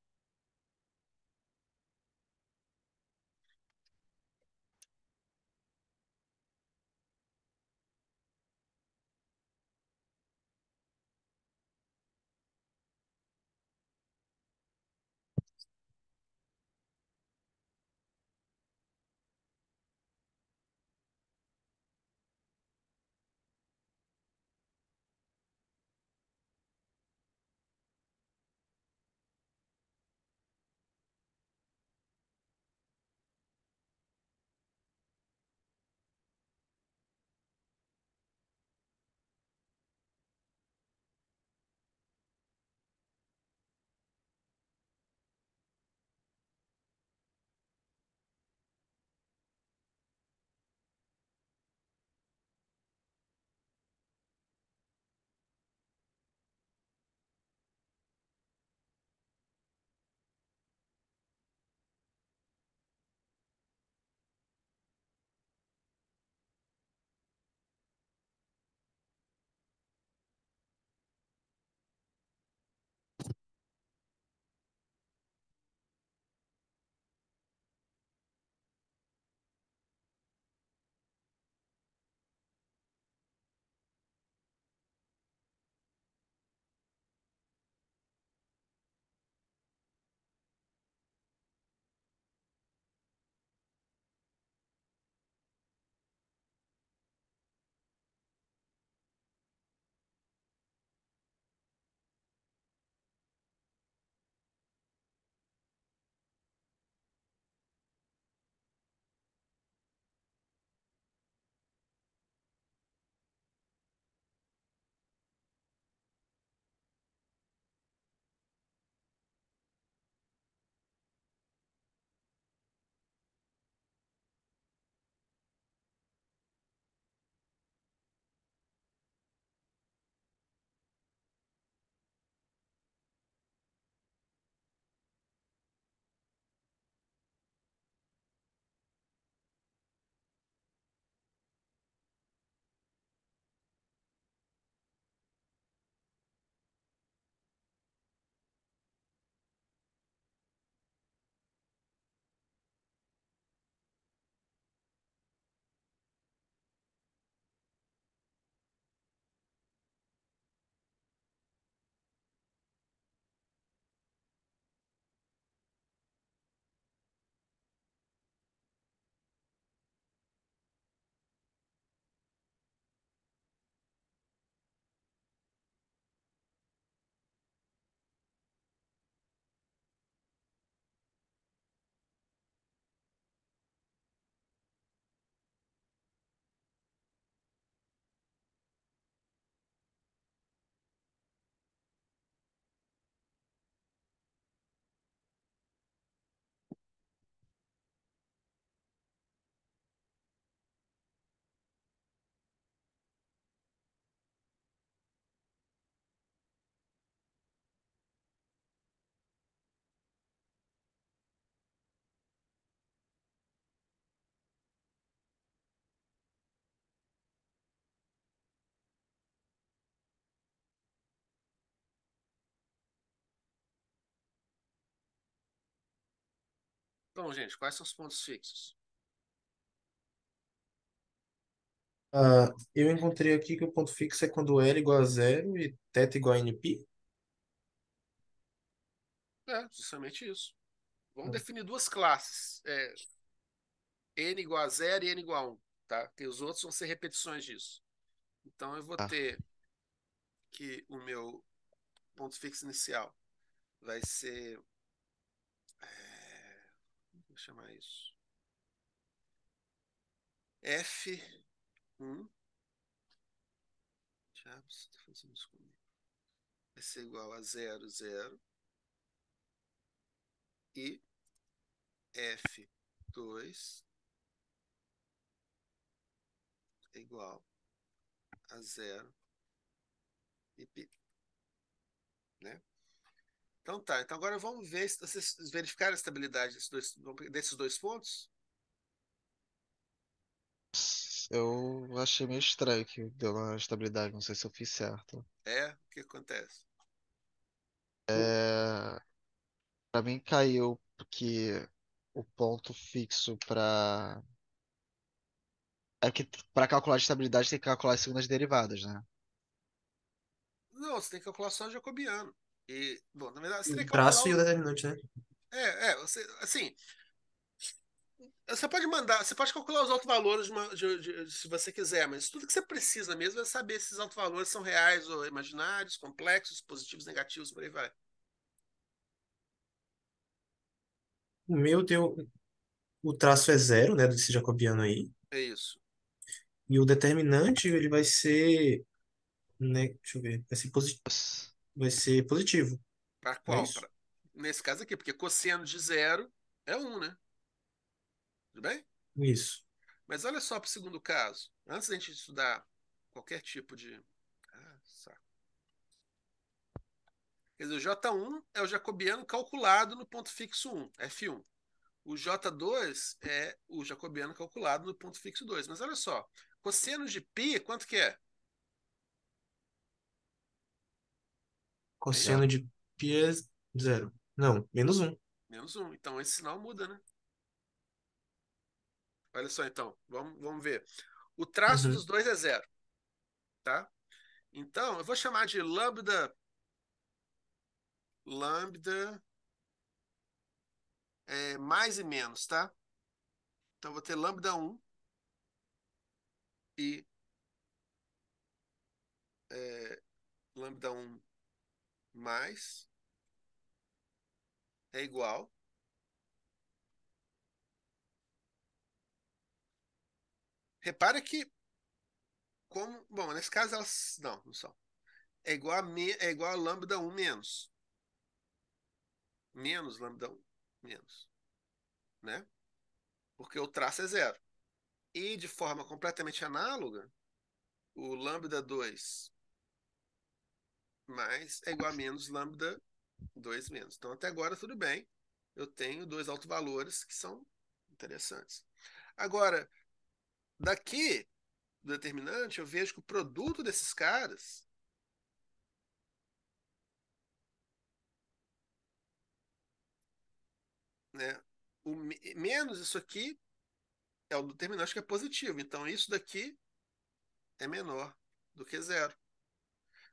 Então, gente, quais são os pontos fixos? Ah, eu encontrei aqui que o ponto fixo é quando L igual a zero e θ igual a NP. É, justamente isso. Vamos hum. definir duas classes. É, N igual a zero e N igual a 1. Tá? Porque os outros vão ser repetições disso. Então, eu vou ah. ter que o meu ponto fixo inicial vai ser Vou chamar isso. F1. Chaves, está fazendo isso comigo. Vai ser igual a zero zero E F2 é igual a zero e pi, né? Então tá, então agora vamos ver se vocês verificaram a estabilidade desses dois, desses dois pontos. Eu achei meio estranho que deu uma estabilidade, não sei se eu fiz certo. É? O que acontece? É... Pra mim caiu porque o ponto fixo pra. É que pra calcular a estabilidade tem que calcular as segundas derivadas, né? Não, você tem que calcular só o jacobiano. E, bom, na verdade, o traço e o determinante, né? É, é, você, assim. Você pode mandar, você pode calcular os altos valores se você quiser, mas tudo que você precisa mesmo é saber se esses altos valores são reais ou imaginários, complexos, positivos, negativos, por aí vai. O meu deu. O traço é zero, né, desse jacobiano aí. É isso. E o determinante, ele vai ser. Né, deixa eu ver. Vai ser positivo vai ser positivo. Para é qual? É pra... Nesse caso aqui, porque cosseno de zero é 1, um, né? Tudo bem? Isso. Mas olha só para o segundo caso. Antes da gente estudar qualquer tipo de. Ah, saco. Quer dizer, o J1 é o jacobiano calculado no ponto fixo 1, F1. O J2 é o jacobiano calculado no ponto fixo 2. Mas olha só, cosseno de π, quanto que é? Cosseno Legal. de π é zero. Não, menos um. Menos um. Então esse sinal muda, né? Olha só então, vamos, vamos ver. O traço uhum. dos dois é zero, tá? Então, eu vou chamar de lambda lambda é, mais e menos, tá? Então, eu vou ter lambda 1 e é, lambda 1 mais é igual Repara que como, bom, nesse caso elas não, não são. É igual a me, é igual a lambda 1 menos menos lambda 1 menos, né? Porque o traço é zero. E de forma completamente análoga, o lambda 2 mais é igual a menos lambda 2 menos. Então, até agora, tudo bem. Eu tenho dois altos valores que são interessantes. Agora, daqui do determinante, eu vejo que o produto desses caras né, o menos isso aqui é o determinante que é positivo. Então, isso daqui é menor do que zero.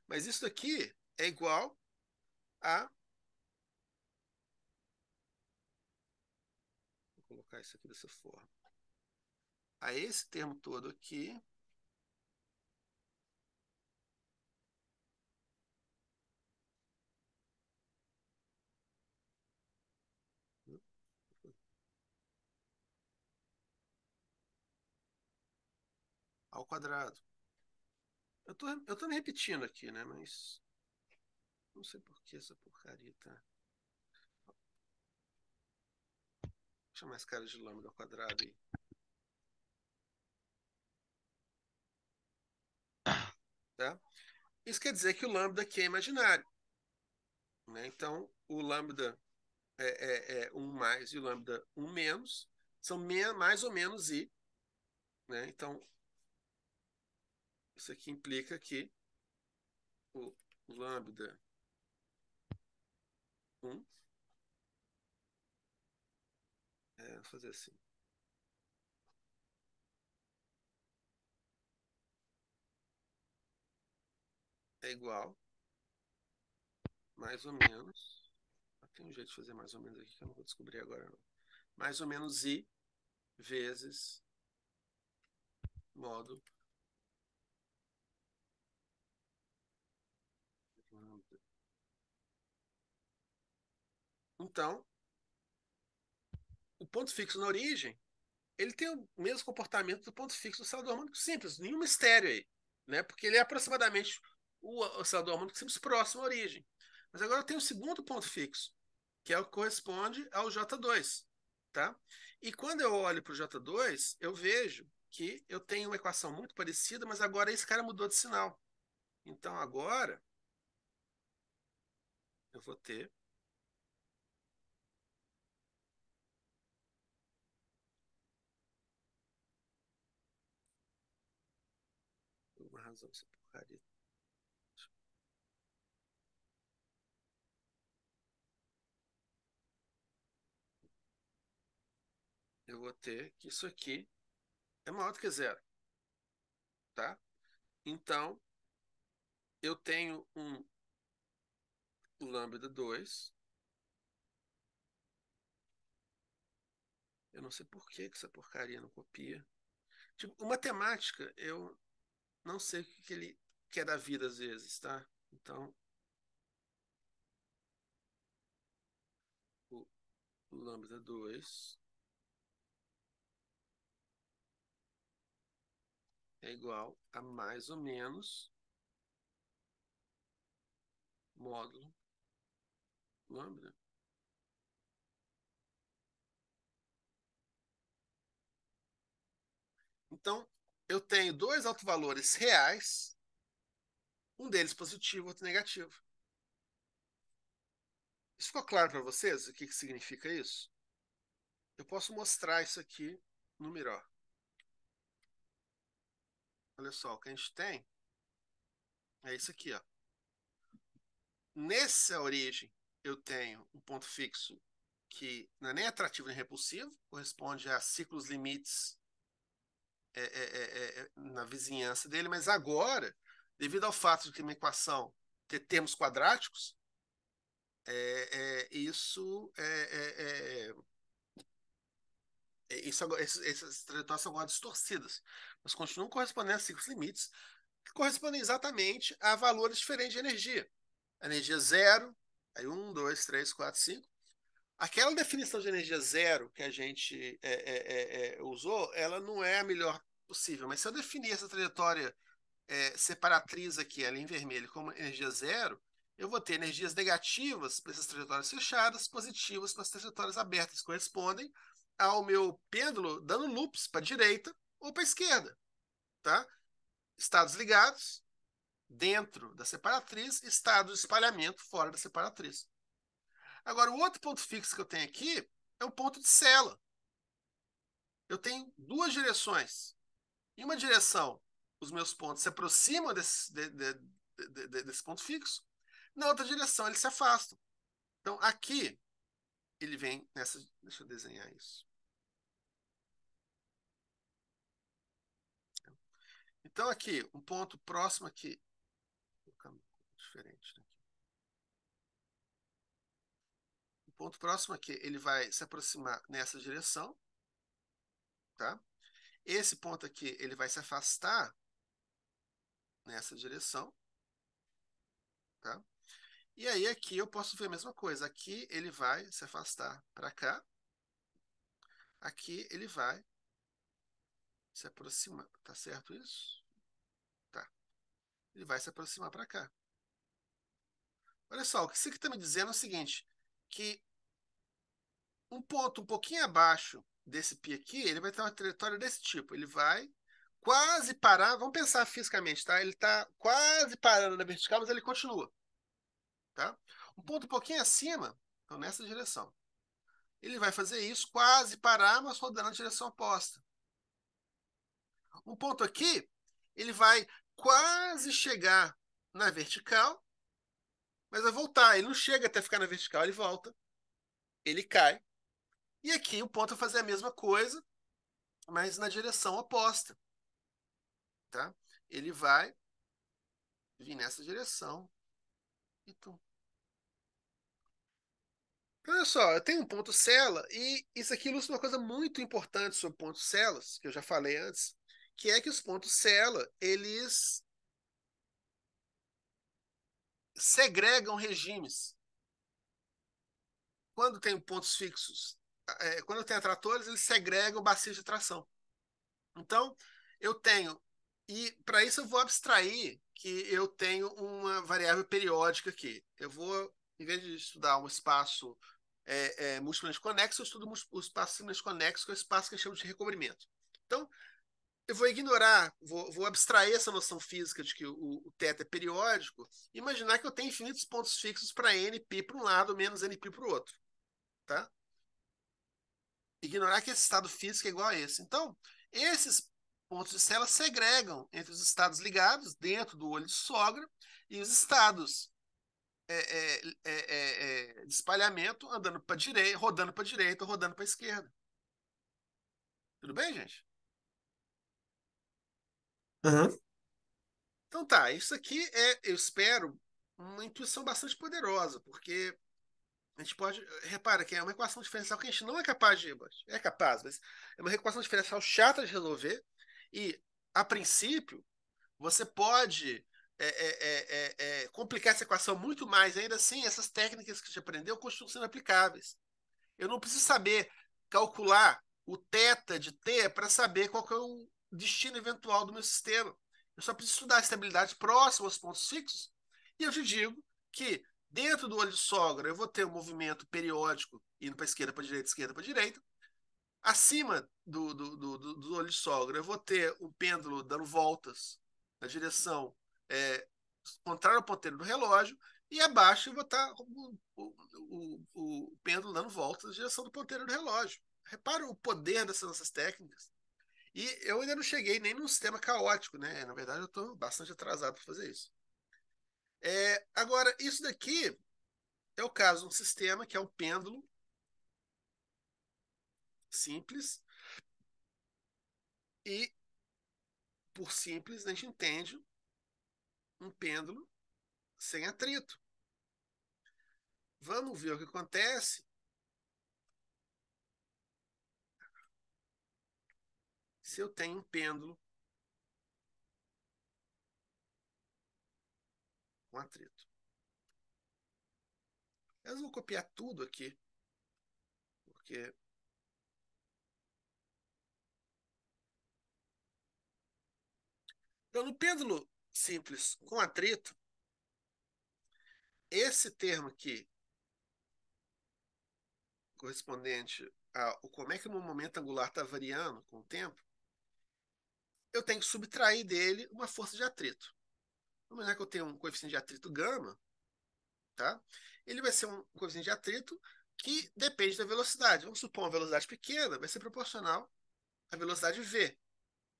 Mas isso aqui é igual a. Vou colocar isso aqui dessa forma. A esse termo todo aqui. ao quadrado. Eu tô, eu tô me repetindo aqui, né? Mas. Não sei por que essa porcaria tá. chamar mais cara de lâmina ao quadrado aí. Tá? Isso quer dizer que o lambda aqui é imaginário. Né? Então, o lambda é, é, é 1 mais e o lambda 1 menos são mais ou menos i. Né? Então, isso aqui implica que o lambda 1 é, vou fazer assim. É igual mais ou menos. Ah, tem um jeito de fazer mais ou menos aqui que eu não vou descobrir agora não. Mais ou menos i vezes modo Então, o ponto fixo na origem, ele tem o mesmo comportamento do ponto fixo do saldo harmônico simples, nenhum mistério aí, né? Porque ele é aproximadamente o, saldo harmônico simples próximo à origem. Mas agora eu tenho o segundo ponto fixo, que é o que corresponde ao J2, tá? E quando eu olho para o J2, eu vejo que eu tenho uma equação muito parecida, mas agora esse cara mudou de sinal. Então agora eu vou ter razão essa porcaria. Eu vou ter que isso aqui é maior do que é zero. Tá? Então, eu tenho um lambda 2. Eu não sei por que essa porcaria não copia. Tipo, matemática, eu não sei o que ele quer da vida às vezes, tá? Então. O lambda 2 é igual a mais ou menos módulo lambda. Então, eu tenho dois autovalores reais, um deles positivo, outro negativo. Isso ficou claro para vocês o que, que significa isso? Eu posso mostrar isso aqui no Miró. Olha só, o que a gente tem é isso aqui. Ó. Nessa origem, eu tenho um ponto fixo que não é nem atrativo nem repulsivo, corresponde a ciclos limites é é, é, é, é, na vizinhança dele, mas agora, devido ao fato de que uma equação ter termos quadráticos, isso é, isso, essas trajetórias são agora distorcidas, mas continuam correspondendo a ciclos limites que correspondem exatamente a valores diferentes de energia. Energia zero, aí 1, 2, 3, 4, 5, aquela definição de energia zero que a gente é, é, é, é, usou, ela não é a melhor possível. Mas se eu definir essa trajetória é, separatriz aqui, ali em vermelho, como energia zero, eu vou ter energias negativas para essas trajetórias fechadas, positivas para as trajetórias abertas, que correspondem ao meu pêndulo dando loops para a direita ou para a esquerda. Tá? Estados ligados dentro da separatriz, estado de espalhamento fora da separatriz. Agora, o outro ponto fixo que eu tenho aqui é o ponto de sela. Eu tenho duas direções. Em uma direção, os meus pontos se aproximam desse, de, de, de, desse ponto fixo. Na outra direção, eles se afastam. Então, aqui, ele vem nessa. Deixa eu desenhar isso. Então, aqui, um ponto próximo aqui. Vou colocar um pouco diferente, né? ponto próximo aqui, ele vai se aproximar nessa direção, tá? Esse ponto aqui, ele vai se afastar nessa direção, tá? E aí aqui eu posso ver a mesma coisa. Aqui ele vai se afastar para cá. Aqui ele vai se aproximar. Tá certo isso? Tá. Ele vai se aproximar para cá. Olha só, o que isso aqui está me dizendo é o seguinte, que um ponto um pouquinho abaixo desse pi aqui, ele vai ter uma trajetória desse tipo. Ele vai quase parar, vamos pensar fisicamente, tá? Ele está quase parando na vertical, mas ele continua. Tá? Um ponto um pouquinho acima, então nessa direção. Ele vai fazer isso, quase parar, mas rodando na direção oposta. Um ponto aqui, ele vai quase chegar na vertical, mas vai voltar. Ele não chega até ficar na vertical, ele volta. Ele cai, e aqui o ponto é fazer a mesma coisa, mas na direção oposta. Tá? Ele vai vir nessa direção e Então, olha só, eu tenho um ponto cela e isso aqui ilustra uma coisa muito importante sobre pontos celas, que eu já falei antes, que é que os pontos cela, eles segregam regimes. Quando tem pontos fixos é, quando tem atratores, eles segregam bacio de tração. Então, eu tenho, e para isso eu vou abstrair que eu tenho uma variável periódica aqui. Eu vou, em vez de estudar um espaço é, é, multiplanos conexo, eu estudo o espaço simples conexo, que é o espaço que eu chamo de recobrimento. Então, eu vou ignorar, vou, vou abstrair essa noção física de que o, o teta é periódico e imaginar que eu tenho infinitos pontos fixos para np para um lado menos np para o outro. Tá? ignorar que esse estado físico é igual a esse. Então, esses pontos de célula segregam entre os estados ligados dentro do olho de sogra e os estados é, é, é, é, é de espalhamento andando para direita, rodando para direita, rodando para esquerda. Tudo bem, gente? Uhum. Então tá, isso aqui é, eu espero, uma intuição bastante poderosa, porque a gente pode. Repara que é uma equação diferencial que a gente não é capaz de. É capaz, mas é uma equação diferencial chata de resolver. E, a princípio, você pode é, é, é, é, é complicar essa equação muito mais. Ainda assim, essas técnicas que a gente aprendeu continuam sendo aplicáveis. Eu não preciso saber calcular o θ de t para saber qual é o destino eventual do meu sistema. Eu só preciso estudar a estabilidade próxima aos pontos fixos. E eu te digo que Dentro do olho de sogra, eu vou ter um movimento periódico indo para esquerda, para direita, esquerda, para direita. Acima do, do, do, do, olho de sogra, eu vou ter um pêndulo dando voltas na direção é, contrária ao ponteiro do relógio, e abaixo eu vou estar tá o, o, o, o pêndulo dando voltas na direção do ponteiro do relógio. Repara o poder dessas nossas técnicas. E eu ainda não cheguei nem num sistema caótico, né? Na verdade, eu estou bastante atrasado para fazer isso. É, agora, isso daqui é o caso de um sistema que é um pêndulo simples. E, por simples, a gente entende um pêndulo sem atrito. Vamos ver o que acontece se eu tenho um pêndulo um atrito. Eu vou copiar tudo aqui, porque então, no pêndulo simples com atrito, esse termo aqui correspondente ao como é que o meu momento angular está variando com o tempo, eu tenho que subtrair dele uma força de atrito vamos imaginar que eu tenho um coeficiente de atrito gama, tá? ele vai ser um coeficiente de atrito que depende da velocidade. Vamos supor uma velocidade pequena, vai ser proporcional à velocidade v.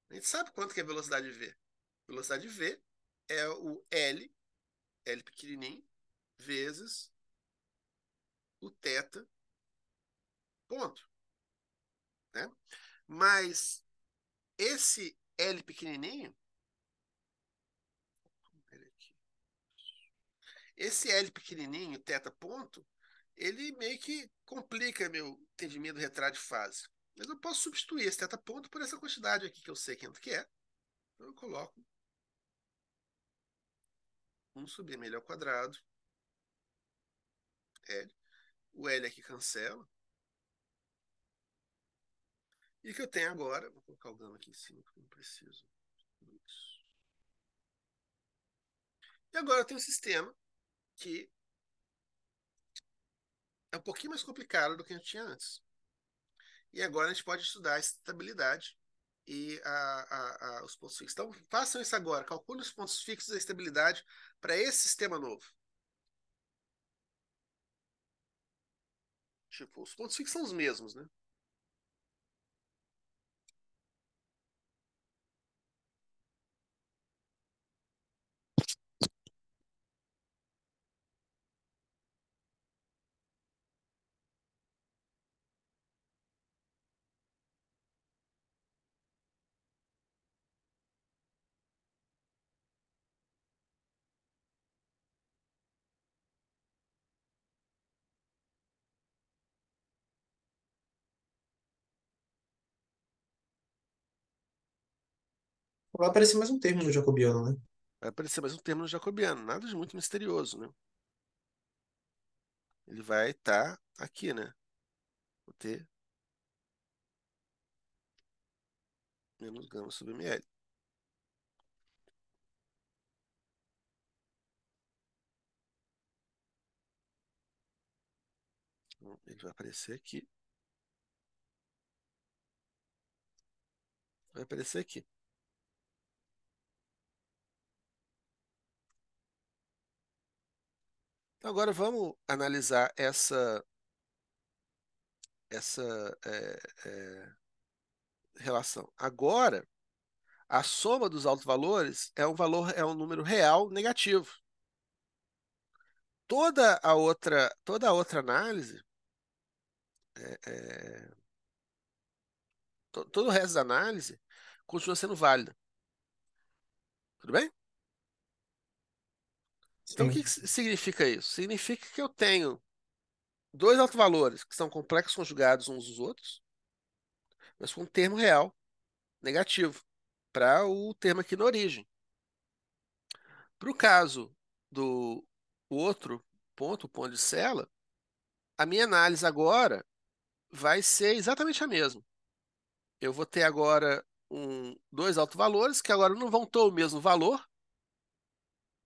A gente sabe quanto que é a velocidade v. Velocidade v é o L, L pequenininho, vezes o θ, ponto. Né? Mas esse L pequenininho Esse L pequenininho, teta ponto, ele meio que complica meu entendimento do retrato de fase. Mas eu posso substituir esse teta ponto por essa quantidade aqui que eu sei quanto que é. Então eu coloco Vamos subir melhor ao quadrado. L. O L aqui é cancela. E o que eu tenho agora, vou colocar o gama aqui em cima, porque não preciso. Isso. E agora eu tenho um sistema que é um pouquinho mais complicado do que a gente tinha antes. E agora a gente pode estudar a estabilidade e a, a, a, os pontos fixos. Então, façam isso agora. Calculem os pontos fixos da estabilidade para esse sistema novo. Tipo, os pontos fixos são os mesmos, né? vai aparecer mais um termo no jacobiano, né? Vai aparecer mais um termo no jacobiano, nada de muito misterioso, né? Ele vai estar tá aqui, né? Vou ter. menos gama sub ml. Então, ele vai aparecer aqui. Vai aparecer aqui. Então agora vamos analisar essa essa é, é, relação. Agora, a soma dos altos valores é um valor é um número real negativo. Toda a outra toda a outra análise é, todo o resto da análise continua sendo válida. Tudo bem? Então, o que, que significa isso? Significa que eu tenho dois autovalores que são complexos conjugados uns dos outros, mas com um termo real negativo para o termo aqui na origem. Para o caso do outro ponto, o ponto de cela, a minha análise agora vai ser exatamente a mesma. Eu vou ter agora um, dois autovalores que agora não vão ter o mesmo valor,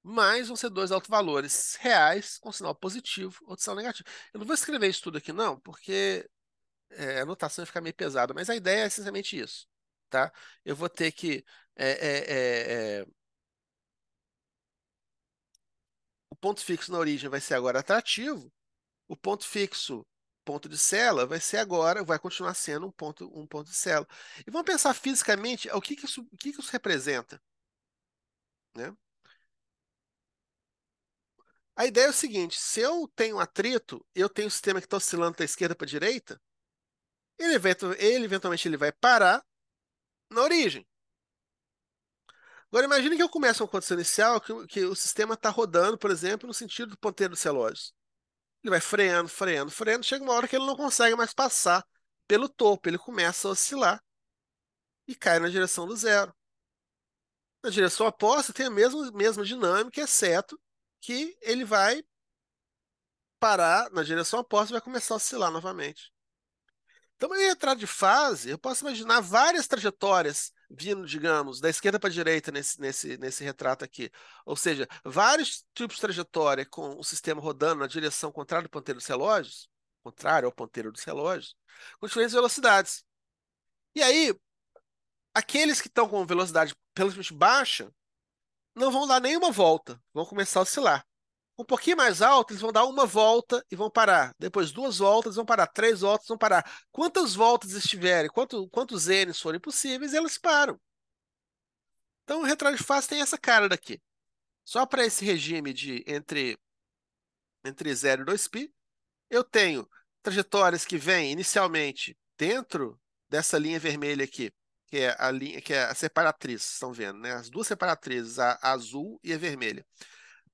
mais vão ser dois altos valores reais, com sinal positivo ou sinal negativo. Eu não vou escrever isso tudo aqui, não, porque é, a anotação vai ficar meio pesada, mas a ideia é essencialmente isso. Tá? Eu vou ter que. É é, é, é, o ponto fixo na origem vai ser agora atrativo, o ponto fixo ponto de célula vai ser agora, vai continuar sendo um ponto, um ponto de célula. E vamos pensar fisicamente é o que, que, isso, o que, que isso representa. Né? A ideia é o seguinte: se eu tenho atrito, eu tenho um sistema que está oscilando da esquerda para a direita, ele, ele eventualmente ele vai parar na origem. Agora imagine que eu começo uma condição inicial que, que o sistema está rodando, por exemplo, no sentido do ponteiro dos relógios. Ele vai freando, freando, freando, chega uma hora que ele não consegue mais passar pelo topo, ele começa a oscilar e cai na direção do zero. Na direção oposta tem a mesma, mesma dinâmica, exceto que ele vai parar na direção oposta e vai começar a oscilar novamente. Então, para entrar de fase, eu posso imaginar várias trajetórias vindo, digamos, da esquerda para a direita nesse, nesse, nesse retrato aqui. Ou seja, vários tipos de trajetória com o sistema rodando na direção contrária do ponteiro dos relógios, contrário ao ponteiro dos relógios, com diferentes velocidades. E aí, aqueles que estão com velocidade pelo menos baixa não vão dar nenhuma volta, vão começar a oscilar. Um pouquinho mais alto, eles vão dar uma volta e vão parar. Depois duas voltas, vão parar. Três voltas, vão parar. Quantas voltas estiverem, quanto, quantos N's forem possíveis, elas param. Então, o retrato de face tem essa cara daqui. Só para esse regime de entre, entre 0 e 2π, eu tenho trajetórias que vêm inicialmente dentro dessa linha vermelha aqui, que é a linha, que é a separatriz, estão vendo, né? As duas separatrizes, a, a azul e a vermelha.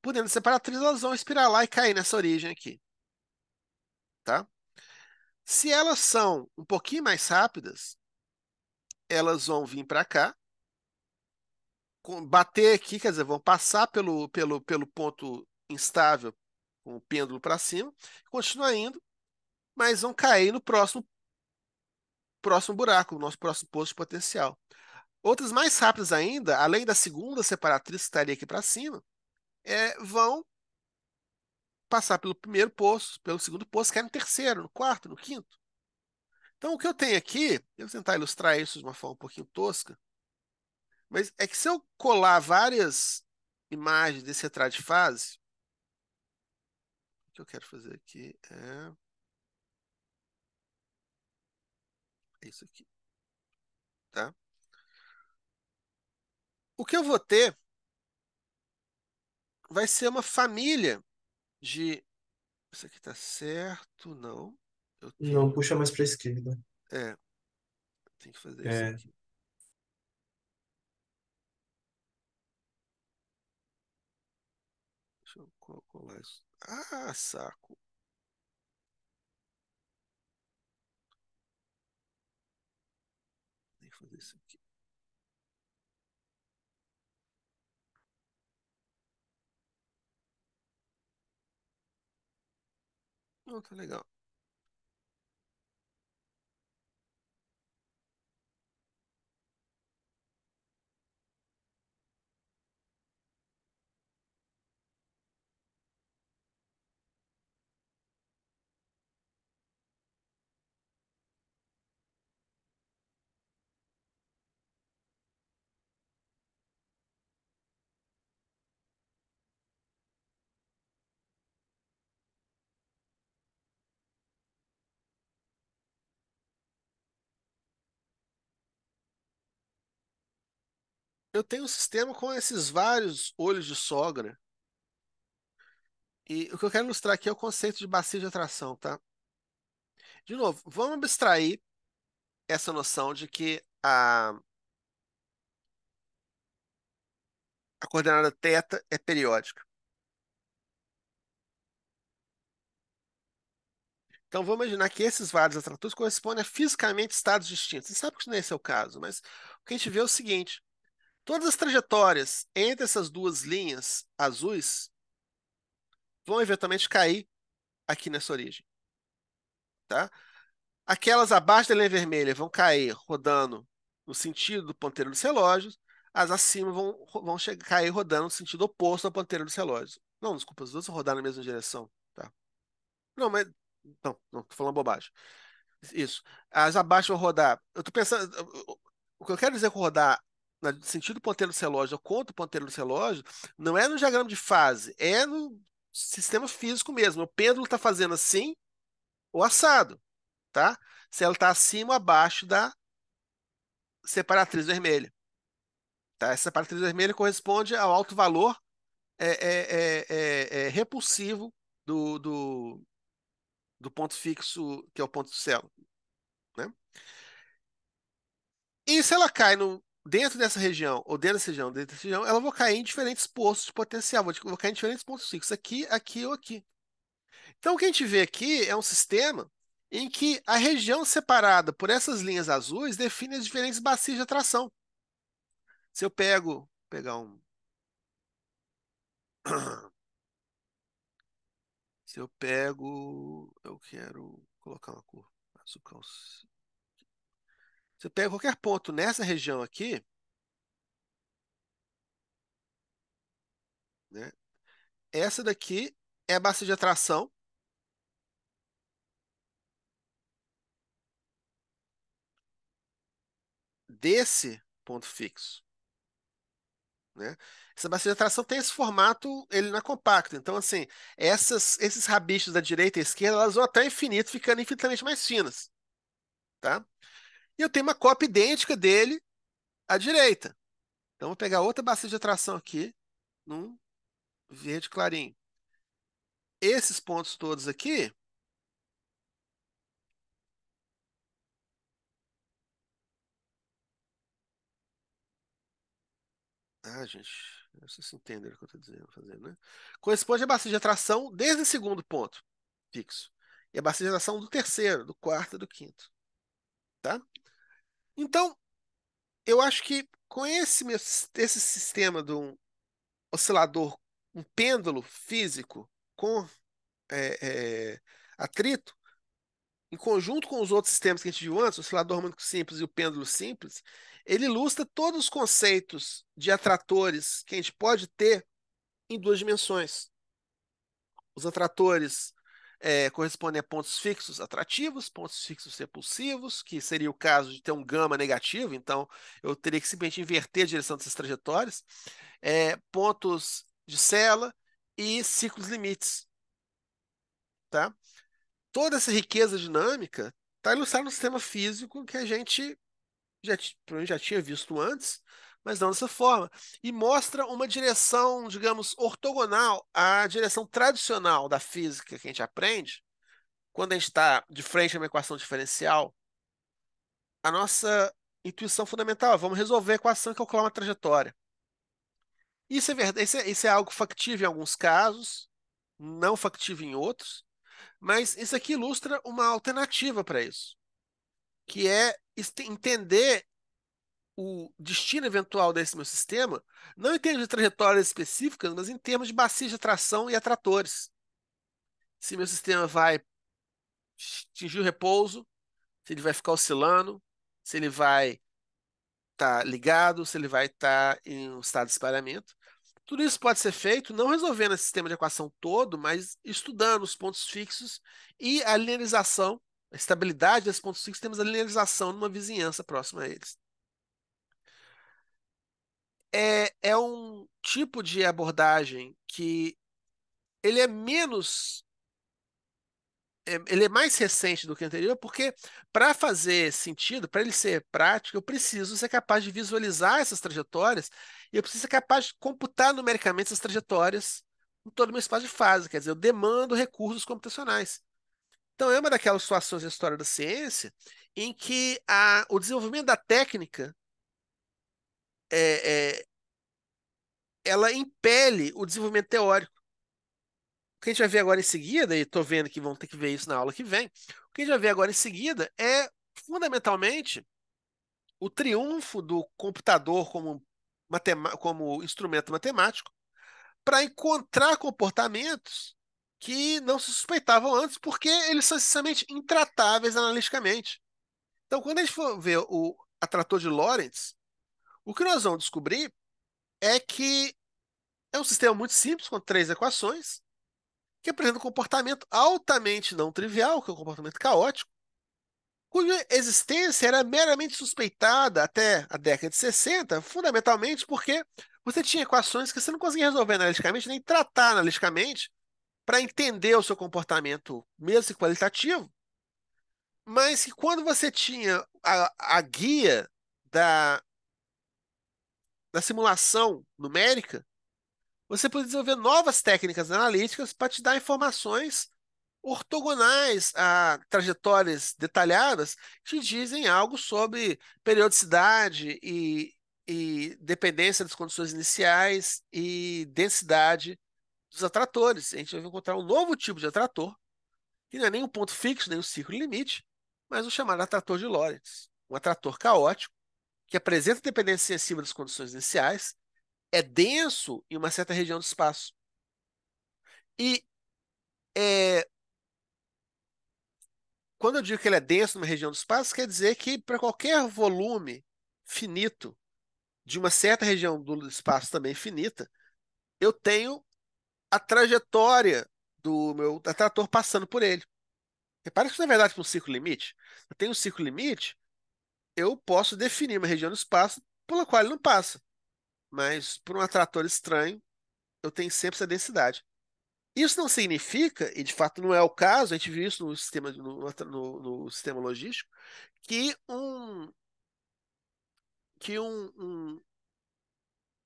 Por dentro da separatriz, elas vão espiralar e cair nessa origem aqui. Tá? Se elas são um pouquinho mais rápidas, elas vão vir para cá, bater aqui, quer dizer, vão passar pelo, pelo, pelo ponto instável, com o pêndulo para cima, continuar indo, mas vão cair no próximo próximo buraco, o nosso próximo posto de potencial. Outras mais rápidas ainda, além da segunda separatriz que estaria tá aqui para cima, é, vão passar pelo primeiro poço, pelo segundo poço, cair é no terceiro, no quarto, no quinto. Então, o que eu tenho aqui, eu vou tentar ilustrar isso de uma forma um pouquinho tosca, mas é que se eu colar várias imagens desse retrato de fase, o que eu quero fazer aqui é... É isso aqui. Tá? O que eu vou ter vai ser uma família de. Isso aqui tá certo? Não. Tenho... Não, puxa mais para a esquerda. É. Tem que fazer é. isso aqui. Deixa eu colar isso. Ah, saco. fazer isso aqui. Não, tá legal. eu tenho um sistema com esses vários olhos de sogra. E o que eu quero mostrar aqui é o conceito de bacia de atração, tá? De novo, vamos abstrair essa noção de que a, a coordenada θ é periódica. Então, vamos imaginar que esses vários atratores correspondem a fisicamente estados distintos. Você sabe que não é esse é o caso, mas o que a gente vê é o seguinte. Todas as trajetórias entre essas duas linhas azuis vão eventualmente cair aqui nessa origem. Tá? Aquelas abaixo da linha vermelha vão cair rodando no sentido do ponteiro dos relógios, as acima vão, vão chegar, cair rodando no sentido oposto ao ponteiro dos relógios. Não, desculpa, as duas vão rodar na mesma direção. Tá? Não, mas. Não, não, estou falando bobagem. Isso. As abaixo vão rodar. Eu estou pensando. O que eu quero dizer com rodar no sentido relógio, contra o ponteiro do relógio, não é no diagrama de fase, é no sistema físico mesmo. O pêndulo está fazendo assim, o assado, tá? Se ela está acima ou abaixo da separatriz vermelha. Tá? Essa separatriz vermelha corresponde ao alto valor é, é, é, é, é repulsivo do, do, do, ponto fixo, que é o ponto do céu. Né? E se ela cai no dentro dessa região, ou dentro dessa região, dentro dessa região, ela vai cair em diferentes postos de potencial, vou cair em diferentes pontos fixos, aqui, aqui ou aqui. Então, o que a gente vê aqui é um sistema em que a região separada por essas linhas azuis define as diferentes bacias de atração. Se eu pego, vou pegar um... Se eu pego, eu quero colocar uma cor azul calcinha. Você pega qualquer ponto nessa região aqui, né? Essa daqui é a bacia de atração. desse ponto fixo. Né? Essa bacia de atração tem esse formato, ele não é compacto. Então, assim, essas, esses rabichos da direita e esquerda, elas vão até infinito, ficando infinitamente mais finas. Tá? E eu tenho uma cópia idêntica dele à direita. Então, vou pegar outra bacia de atração aqui, num verde clarinho. Esses pontos todos aqui. Ah, gente, vocês entenderam o que eu estou dizendo, fazendo, né? Corresponde à bacia de atração desde o segundo ponto fixo. E a bacia de atração do terceiro, do quarto e do quinto. Tá? Então, eu acho que com esse, meu, esse sistema de um oscilador, um pêndulo físico com é, é, atrito, em conjunto com os outros sistemas que a gente viu antes, o oscilador harmônico simples e o pêndulo simples, ele ilustra todos os conceitos de atratores que a gente pode ter em duas dimensões. Os atratores é, correspondem a pontos fixos atrativos, pontos fixos repulsivos, que seria o caso de ter um gama negativo, então eu teria que simplesmente inverter a direção dessas trajetórias, é, eh, pontos de cela e ciclos limites. Tá? Toda essa riqueza dinâmica está ilustrada no sistema físico que a gente já, já tinha visto antes, mas não dessa forma. E mostra uma direção, digamos, ortogonal à direção tradicional da física que a gente aprende, quando a gente está de frente a uma equação diferencial. A nossa intuição fundamental é: vamos resolver a equação e calcular uma trajetória. Isso é, verdade, isso é, isso é algo factível em alguns casos, não factível em outros, mas isso aqui ilustra uma alternativa para isso, que é entender o destino eventual desse meu sistema, não em termos de trajetórias específicas, mas em termos de bacias de atração e atratores. Se meu sistema vai atingir o repouso, se ele vai ficar oscilando, se ele vai estar tá ligado, se ele vai estar tá em um estado de espalhamento. Tudo isso pode ser feito não resolvendo esse sistema de equação todo, mas estudando os pontos fixos e a linearização, a estabilidade desses pontos fixos, temos a linearização numa vizinhança próxima a eles é, é um tipo de abordagem que ele é menos é, ele é mais recente do que o anterior, porque para fazer sentido, para ele ser prático, eu preciso ser capaz de visualizar essas trajetórias e eu preciso ser capaz de computar numericamente essas trajetórias em todo o meu espaço de fase. Quer dizer, eu demando recursos computacionais. Então, é uma daquelas situações da história da ciência em que a, o desenvolvimento da técnica é, é, ela impele o desenvolvimento teórico. O que a gente vai ver agora em seguida, e estou vendo que vão ter que ver isso na aula que vem, o que a gente vai ver agora em seguida é, fundamentalmente, o triunfo do computador como, como instrumento matemático para encontrar comportamentos que não se suspeitavam antes, porque eles são essencialmente intratáveis analiticamente. Então, quando a gente for ver o atrator de Lorentz, o que nós vamos descobrir é que é um sistema muito simples, com três equações, que apresenta um comportamento altamente não trivial, que é um comportamento caótico, cuja existência era meramente suspeitada até a década de 60, fundamentalmente porque você tinha equações que você não conseguia resolver analiticamente, nem tratar analiticamente, para entender o seu comportamento, mesmo se qualitativo, mas que quando você tinha a, a guia da na simulação numérica, você pode desenvolver novas técnicas analíticas para te dar informações ortogonais a trajetórias detalhadas que dizem algo sobre periodicidade e, e dependência das condições iniciais e densidade dos atratores. A gente vai encontrar um novo tipo de atrator, que não é nem um ponto fixo, nem um ciclo limite, mas o chamado atrator de Lorentz. Um atrator caótico, que apresenta dependência acima das condições iniciais, é denso em uma certa região do espaço. E é, quando eu digo que ele é denso em uma região do espaço, quer dizer que para qualquer volume finito de uma certa região do espaço também finita, eu tenho a trajetória do meu atrator passando por ele. Repare que isso não é verdade para um ciclo limite. Eu tenho um ciclo limite eu posso definir uma região do espaço pela qual ele não passa. Mas por um atrator estranho, eu tenho sempre essa densidade. Isso não significa, e de fato não é o caso, a gente viu isso no sistema, no, no, no sistema logístico, que um que um, um,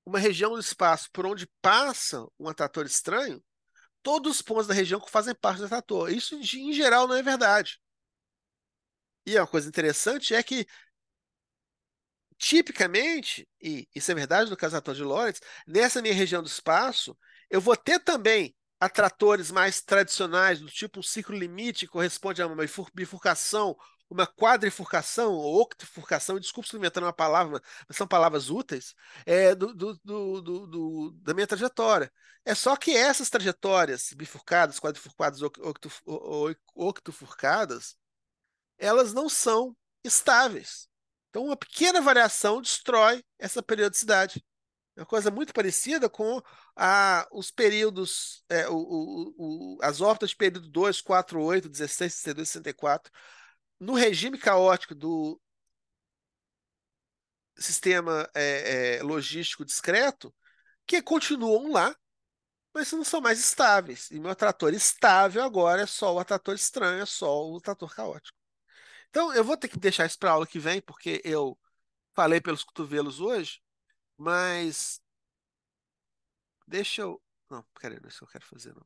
uma região do espaço por onde passa um atrator estranho, todos os pontos da região que fazem parte do atrator. Isso, em geral, não é verdade. E é uma coisa interessante é que tipicamente, e isso é verdade no caso da de Lorentz, nessa minha região do espaço, eu vou ter também atratores mais tradicionais, do tipo um ciclo limite que corresponde a uma bifurcação, uma quadrifurcação ou octifurcação, desculpa se inventando uma palavra, mas são palavras úteis, é, do, do, do, do, da minha trajetória. É só que essas trajetórias bifurcadas, quadrifurcadas ou octofurcadas, elas não são estáveis. Então, uma pequena variação destrói essa periodicidade. É uma coisa muito parecida com a, os períodos, é, o, o, o, as órbitas de período 2, 4, 8, 16, 62, 64. No regime caótico do sistema é, é, logístico discreto, que continuam lá, mas não são mais estáveis. E meu atrator estável agora é só o atrator estranho, é só o atrator caótico. Então, eu vou ter que deixar isso para aula que vem, porque eu falei pelos cotovelos hoje, mas deixa eu. Não, peraí, não é isso que eu quero fazer, não.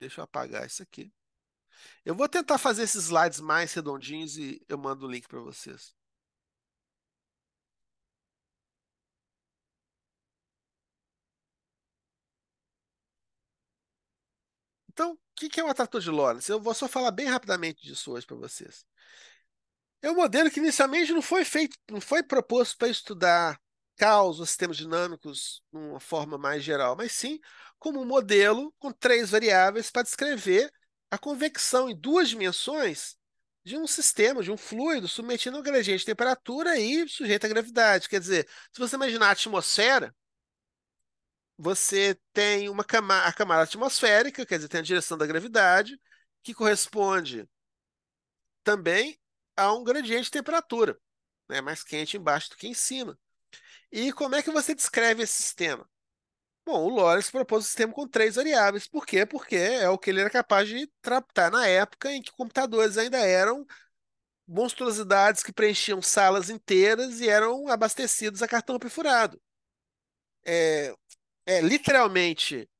Deixa eu apagar isso aqui. Eu vou tentar fazer esses slides mais redondinhos e eu mando o link para vocês. Então, que, que é o atrator de Lorentz? Eu vou só falar bem rapidamente disso hoje para vocês. É um modelo que inicialmente não foi feito, não foi proposto para estudar caos ou sistemas dinâmicos de uma forma mais geral, mas sim como um modelo com três variáveis para descrever a convecção em duas dimensões de um sistema, de um fluido submetido a um gradiente de temperatura e sujeito à gravidade. Quer dizer, se você imaginar a atmosfera, você tem uma camada, a camada atmosférica, quer dizer, tem a direção da gravidade, que corresponde também a um gradiente de temperatura, né? mais quente embaixo do que em cima. E como é que você descreve esse sistema? Bom, o Loris propôs um sistema com três variáveis. Por quê? Porque é o que ele era capaz de tratar na época em que computadores ainda eram monstruosidades que preenchiam salas inteiras e eram abastecidos a cartão perfurado. É, é literalmente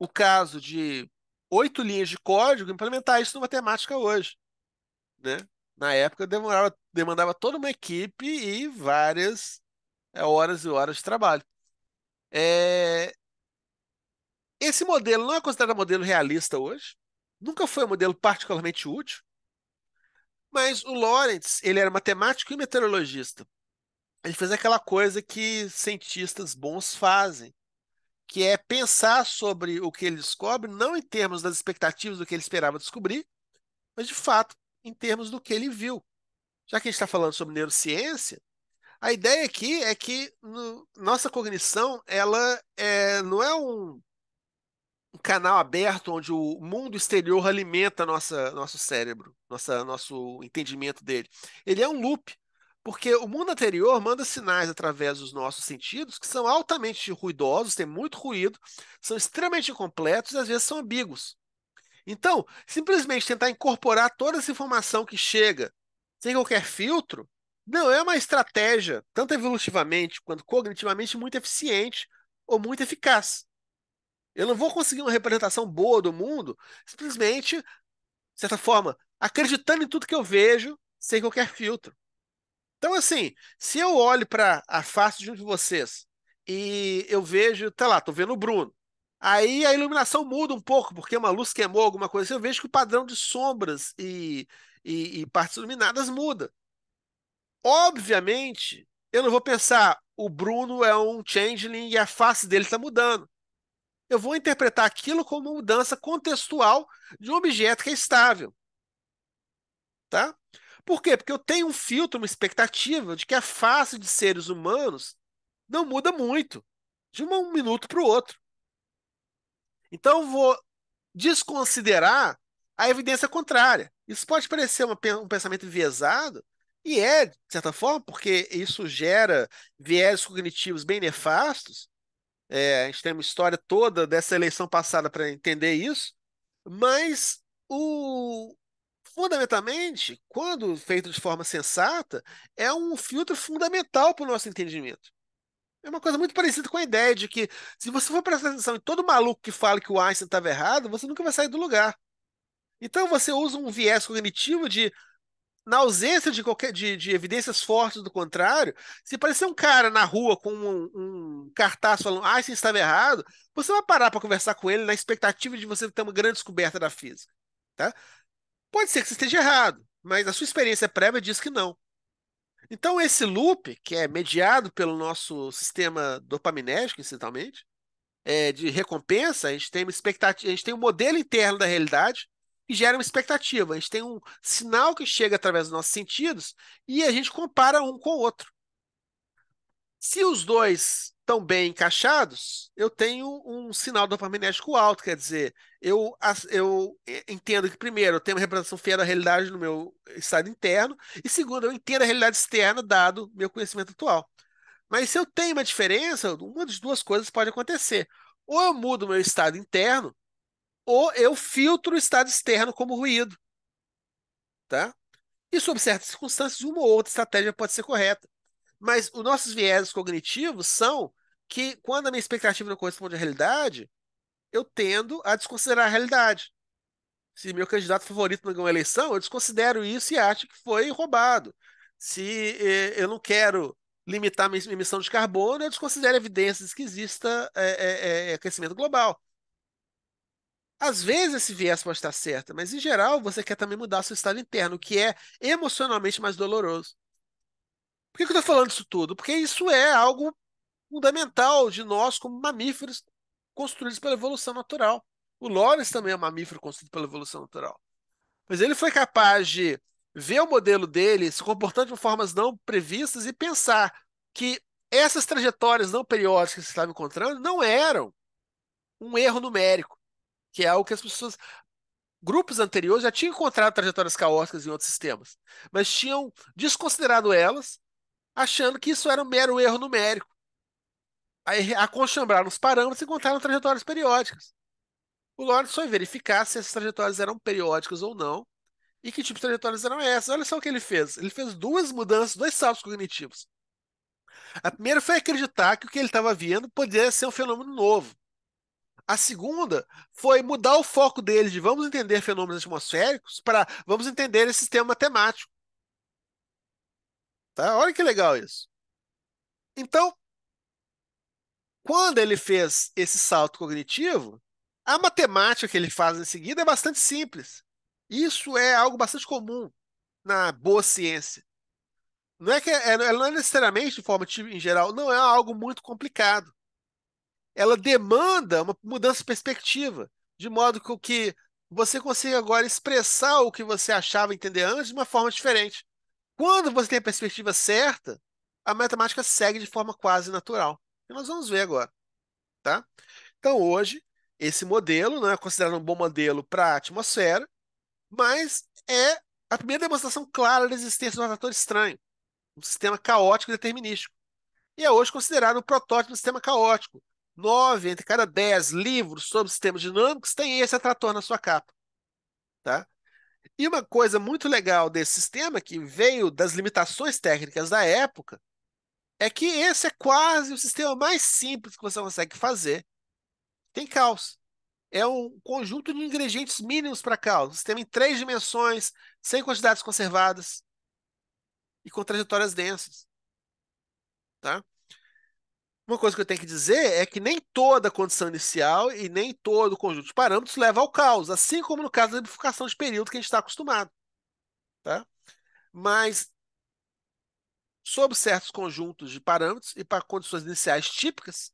o caso de oito linhas de código implementar isso numa matemática hoje, né? Na época demorava, demandava toda uma equipe e várias é, horas e horas de trabalho. É... Esse modelo não é considerado um modelo realista hoje, nunca foi um modelo particularmente útil, mas o Lorentz ele era matemático e meteorologista. Ele fez aquela coisa que cientistas bons fazem, que é pensar sobre o que ele descobre, não em termos das expectativas do que ele esperava descobrir, mas de fato em termos do que ele viu. Já que a gente está falando sobre neurociência, a ideia aqui é que no, nossa cognição ela é, não é um, um, canal aberto onde o mundo exterior alimenta nossa, nosso cérebro, nossa, nosso entendimento dele. Ele é um loop. Porque o mundo anterior manda sinais através dos nossos sentidos que são altamente ruidosos, têm muito ruído, são extremamente incompletos e às vezes são ambíguos. Então, simplesmente tentar incorporar toda essa informação que chega sem qualquer filtro não é uma estratégia, tanto evolutivamente quanto cognitivamente, muito eficiente ou muito eficaz. Eu não vou conseguir uma representação boa do mundo simplesmente, de certa forma, acreditando em tudo que eu vejo sem qualquer filtro. Então, assim, se eu olho para a face junto de vocês e eu vejo, tá lá, tô vendo o Bruno. Aí a iluminação muda um pouco, porque uma luz queimou alguma coisa. Assim, eu vejo que o padrão de sombras e, e, e partes iluminadas muda. Obviamente, eu não vou pensar, o Bruno é um changeling e a face dele está mudando. Eu vou interpretar aquilo como uma mudança contextual de um objeto que é estável. Tá? Por quê? Porque eu tenho um filtro, uma expectativa de que a face de seres humanos não muda muito de um minuto para o outro. Então eu vou desconsiderar a evidência contrária. Isso pode parecer um pensamento enviesado, e é, de certa forma, porque isso gera viés cognitivos bem nefastos. É, a gente tem uma história toda dessa eleição passada para entender isso, mas o, fundamentalmente, quando feito de forma sensata, é um filtro fundamental para o nosso entendimento. É uma coisa muito parecida com a ideia de que, se você for prestar atenção em todo maluco que fala que o Einstein estava errado, você nunca vai sair do lugar. Então você usa um viés cognitivo de, na ausência de qualquer de, de evidências fortes do contrário, se parecer um cara na rua com um, um cartaz falando Einstein estava errado, você vai parar para conversar com ele na expectativa de você ter uma grande descoberta da física. Tá? Pode ser que você esteja errado, mas a sua experiência prévia diz que não. Então, esse loop, que é mediado pelo nosso sistema dopaminérgico, incidentalmente, é, de recompensa, a gente tem uma expectativa, a gente tem um modelo interno da realidade que gera uma expectativa. A gente tem um sinal que chega através dos nossos sentidos e a gente compara um com o outro. Se os dois estão bem encaixados, eu tenho um sinal dopaminérgico alto, quer dizer, eu, eu entendo que, primeiro, eu tenho uma representação fiel da realidade no meu estado interno, e segundo, eu entendo a realidade externa, dado meu conhecimento atual. Mas se eu tenho uma diferença, uma das duas coisas pode acontecer. Ou eu mudo meu estado interno, ou eu filtro o estado externo como ruído. Tá? E sob certas circunstâncias, uma ou outra estratégia pode ser correta. Mas os nossos viés cognitivos são que quando a minha expectativa não corresponde à realidade, eu tendo a desconsiderar a realidade. Se meu candidato favorito não ganhou uma eleição, eu desconsidero isso e acho que foi roubado. Se eh, eu não quero limitar minha emissão de carbono, eu desconsidero evidências que exista é, é, é, aquecimento global. Às vezes esse viés pode estar certo, mas em geral você quer também mudar seu estado interno, que é emocionalmente mais doloroso. Por que, eu estou falando isso tudo? Porque isso é algo fundamental de nós como mamíferos construídos pela evolução natural. O Lawrence também é um mamífero construído pela evolução natural. Mas ele foi capaz de ver o modelo dele se comportando de formas não previstas e pensar que essas trajetórias não periódicas que você estava encontrando não eram um erro numérico, que é algo que as pessoas. Grupos anteriores já tinham encontrado trajetórias caóticas em outros sistemas, mas tinham desconsiderado elas achando que isso era um mero erro numérico. Aí aconchambraram os parâmetros e encontraram trajetórias periódicas. O Lawrence foi verificar se essas trajetórias eram periódicas ou não e que tipo de trajetórias eram essas. Olha só o que ele fez. Ele fez duas mudanças, dois saltos cognitivos. A primeira foi acreditar que o que ele estava vendo poderia ser um fenômeno novo. A segunda foi mudar o foco dele de vamos entender fenômenos atmosféricos para vamos entender esse sistema matemático. Tá? Olha que legal isso. Então, quando ele fez esse salto cognitivo, a matemática que ele faz em seguida é bastante simples. Isso é algo bastante comum na boa ciência. Não é que ela é, é, não é necessariamente de forma em geral, não é algo muito complicado. Ela demanda uma mudança de perspectiva, de modo que você consiga agora expressar o que você achava entender antes de uma forma diferente. Quando você tem a perspectiva certa, a matemática segue de forma quase natural. E nós vamos ver agora. Tá? Então, hoje, esse modelo não né, é considerado um bom modelo para a atmosfera, mas é a primeira demonstração clara da existência de um ator estranho, um sistema caótico determinístico. E é hoje considerado um protótipo do sistema caótico. Nove entre cada dez livros sobre sistemas dinâmicos têm esse atrator na sua capa. Tá? E uma coisa muito legal desse sistema, que veio das limitações técnicas da época, é que esse é quase o sistema mais simples que você consegue fazer. Tem caos. É um conjunto de ingredientes mínimos para caos. Um sistema em três dimensões, sem quantidades conservadas e com trajetórias densas. Tá? Uma coisa que eu tenho que dizer é que nem toda condição inicial e nem todo conjunto de parâmetros leva ao caos, assim como no caso da bifurcação de período que a gente está acostumado. Tá? Mas, sob certos conjuntos de parâmetros e para condições iniciais típicas,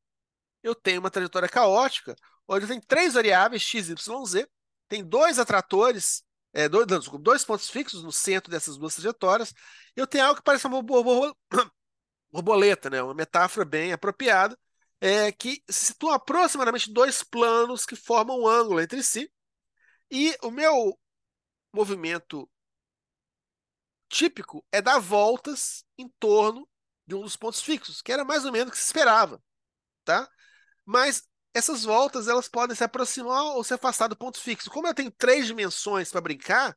eu tenho uma trajetória caótica, onde eu tenho três variáveis, x, y, z, tem dois atratores, é, dois, dois pontos fixos no centro dessas duas trajetórias, eu tenho algo que parece uma borboleta, né? Uma metáfora bem apropriada, é, que se situa aproximadamente dois planos que formam um ângulo entre si. E o meu movimento típico é dar voltas em torno de um dos pontos fixos, que era mais ou menos o que se esperava, tá? Mas essas voltas elas podem se aproximar ou se afastar do ponto fixo. Como eu tenho três dimensões para brincar,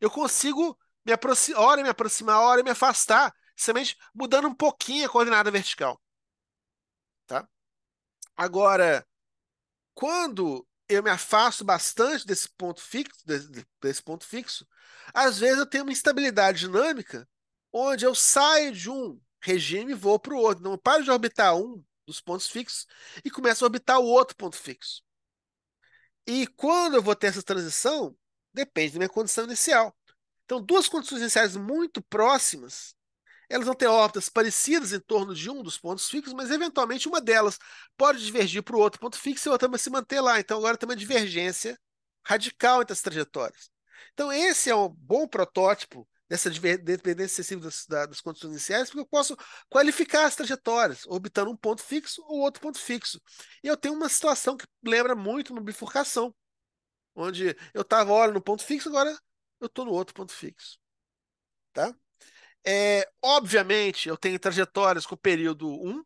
eu consigo me aproximar, hora me aproximar, hora me afastar simplesmente mudando um pouquinho a coordenada vertical. Tá? Agora, quando eu me afasto bastante desse ponto fixo, desse, desse ponto fixo, às vezes eu tenho uma instabilidade dinâmica onde eu saio de um regime e vou para o outro. Não paro de orbitar um dos pontos fixos e começo a orbitar o outro ponto fixo. E quando eu vou ter essa transição, depende da minha condição inicial. Então, duas condições iniciais muito próximas elas vão ter órbitas parecidas em torno de um dos pontos fixos, mas eventualmente uma delas pode divergir para o outro ponto fixo e a outra vai se manter lá. Então agora tem uma divergência radical entre as trajetórias. Então esse é um bom protótipo dessa dependência excessiva das, das condições iniciais, porque eu posso qualificar as trajetórias, orbitando um ponto fixo ou outro ponto fixo. E eu tenho uma situação que lembra muito uma bifurcação, onde eu estava, olha, no ponto fixo, agora eu estou no outro ponto fixo. Tá? É, obviamente, eu tenho trajetórias com o período 1,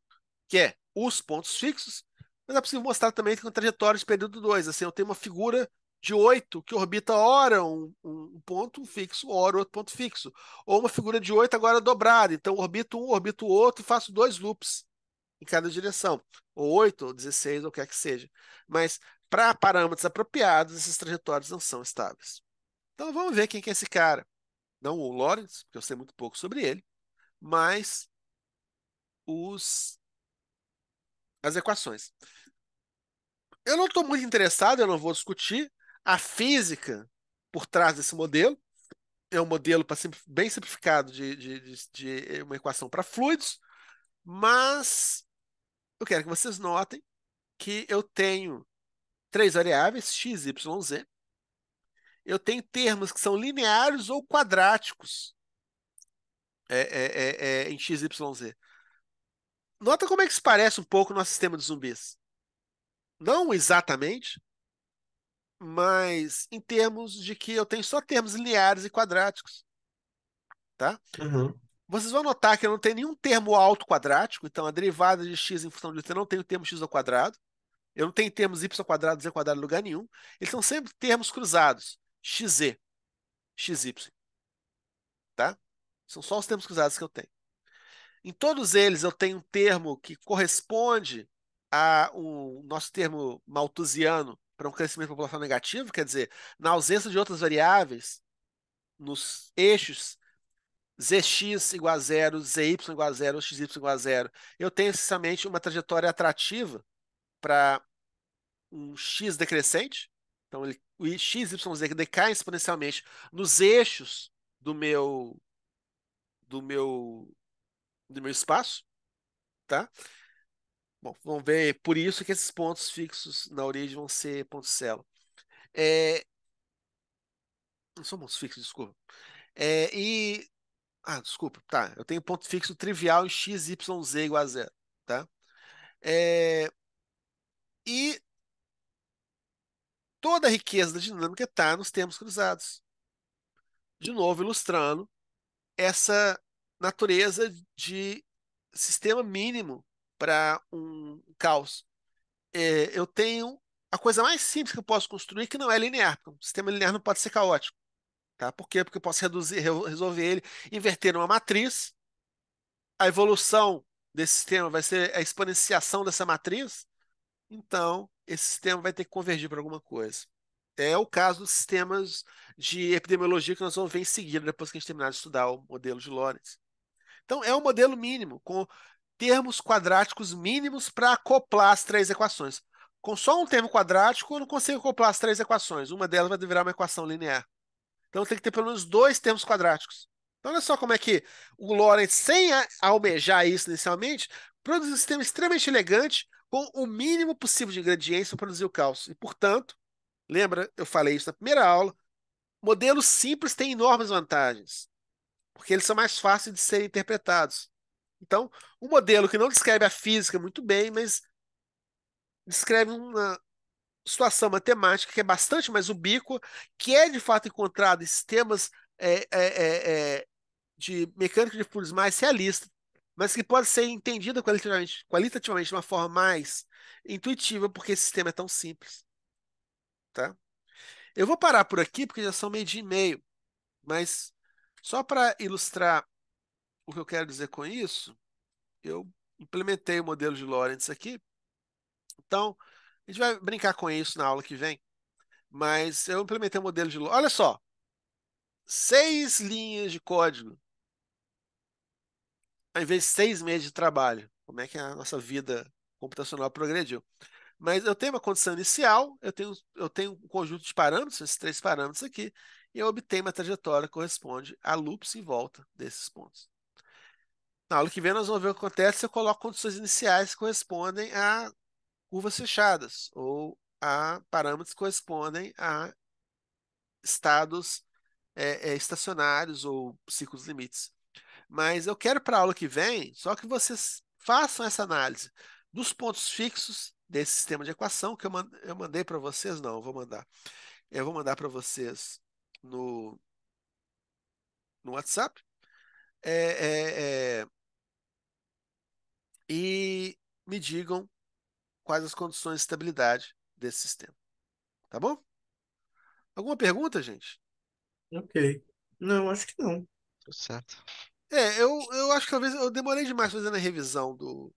que é os pontos fixos, mas é possível mostrar também que tem trajetórias de período 2. Assim, eu tenho uma figura de 8 que orbita ora um, um ponto fixo, ora outro ponto fixo. Ou uma figura de 8 agora dobrada. Então, orbito um, orbito o outro e faço dois loops em cada direção. Ou 8, ou 16, ou o que é que seja. Mas, para parâmetros apropriados, essas trajetórias não são estáveis. Então, vamos ver quem que é esse cara não o Lawrence, porque eu sei muito pouco sobre ele, mas os as equações. Eu não estou muito interessado, eu não vou discutir a física por trás desse modelo. É um modelo pra, bem simplificado de, de, de, de é uma equação para fluidos, mas eu quero que vocês notem que eu tenho três variáveis, x, y, z, eu tenho termos que são lineares ou quadráticos é, é, é, é em Nota como é que isso parece um pouco no nosso sistema de zumbis. Não exatamente, mas em termos de que eu tenho só termos lineares e quadráticos. Tá? Uhum. Vocês vão notar que eu não tenho nenhum termo alto quadrático, então a derivada de x em função de y não tem o termo x ao quadrado. Eu não tenho termos y ao quadrado, z ao quadrado em lugar nenhum. Eles são sempre termos cruzados. XZ, XY. Tá? São só os termos cruzados que eu tenho. Em todos eles, eu tenho um termo que corresponde a um nosso termo maltusiano para um crescimento populacional negativo, quer dizer, na ausência de outras variáveis, nos eixos zx igual a zero, zy igual a zero, xy igual a zero, eu tenho essencialmente uma trajetória atrativa para um x decrescente, então ele o x, y, z decai exponencialmente nos eixos do meu do meu do meu espaço, tá? Bom, vamos ver. É por isso que esses pontos fixos na origem vão ser ponto celo. É... Não são pontos fixos, desculpa. É, e ah, desculpa, tá. Eu tenho ponto fixo trivial em x, y, z igual a zero, tá? É... E Toda a riqueza da dinâmica está nos termos cruzados. De novo, ilustrando essa natureza de sistema mínimo para um caos. É, eu tenho a coisa mais simples que eu posso construir que não é linear. Porque um sistema linear não pode ser caótico. Tá? Por quê? Porque eu posso reduzir, resolver ele, inverter uma matriz. A evolução desse sistema vai ser a exponenciação dessa matriz. Então, esse sistema vai ter que convergir para alguma coisa. É o caso dos sistemas de epidemiologia que nós vamos ver em seguida, depois que a gente terminar de estudar o modelo de Lorentz. Então, é um modelo mínimo, com termos quadráticos mínimos para acoplar as três equações. Com só um termo quadrático, eu não consigo acoplar as três equações. Uma delas vai virar uma equação linear. Então, tem que ter pelo menos dois termos quadráticos. Então, olha só como é que o Lorentz, sem almejar isso inicialmente, produz um sistema extremamente elegante, com o mínimo possível de ingredientes para produzir o cálcio. E, portanto, lembra, eu falei isso na primeira aula, modelos simples têm enormes vantagens, porque eles são mais fáceis de serem interpretados. Então, um modelo que não descreve a física muito bem, mas descreve uma situação matemática que é bastante mais ubíqua, que é de fato encontrada em sistemas é, é, é, de mecânica de fluidos mais realista mas que pode ser entendida qualitativamente, qualitativamente de uma forma mais intuitiva, porque esse sistema é tão simples. Tá? Eu vou parar por aqui, porque já são meio dia e meio, mas só para ilustrar o que eu quero dizer com isso, eu implementei o modelo de Lorentz aqui. Então, a gente vai brincar com isso na aula que vem. Mas eu implementei o modelo de Lorentz. Olha só, seis linhas de código ao invés de seis meses de trabalho. Como é que a nossa vida computacional progrediu? Mas eu tenho uma condição inicial, eu tenho, eu tenho um conjunto de parâmetros, esses três parâmetros aqui, e eu obtenho uma trajetória que corresponde a loops em volta desses pontos. Na aula que vem, nós vamos ver o que acontece se eu coloco condições iniciais que correspondem a curvas fechadas, ou a parâmetros que correspondem a estados é, é, estacionários ou ciclos limites. Mas eu quero para a aula que vem só que vocês façam essa análise dos pontos fixos desse sistema de equação que eu, eu mandei para vocês. Não, eu vou mandar. Eu vou mandar para vocês no, no WhatsApp. É, é, é, e me digam quais as condições de estabilidade desse sistema. Tá bom? Alguma pergunta, gente? Ok. Não, acho que não. Tudo certo. É, eu, eu acho que talvez eu demorei demais fazendo a revisão do,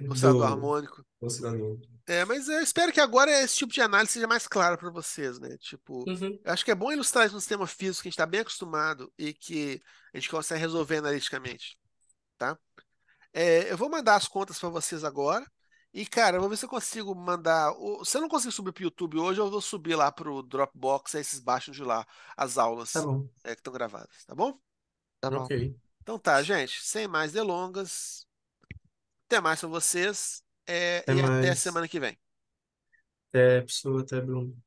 do Do Harmônico. Do É, mas eu espero que agora esse tipo de análise seja mais claro para vocês, né? Tipo, uhum. eu acho que é bom ilustrar isso no sistema físico que a gente está bem acostumado e que a gente consegue resolver analiticamente, tá? É, eu vou mandar as contas para vocês agora. E, cara, eu vou ver se eu consigo mandar. Se eu não conseguir subir para o YouTube hoje, eu vou subir lá para o Dropbox, aí vocês baixam de lá as aulas tá é, que estão gravadas, tá bom? Tá bom. Então tá, gente. Sem mais delongas. Até mais com vocês. É, até e mais. até semana que vem. Até, pessoal até Bruno.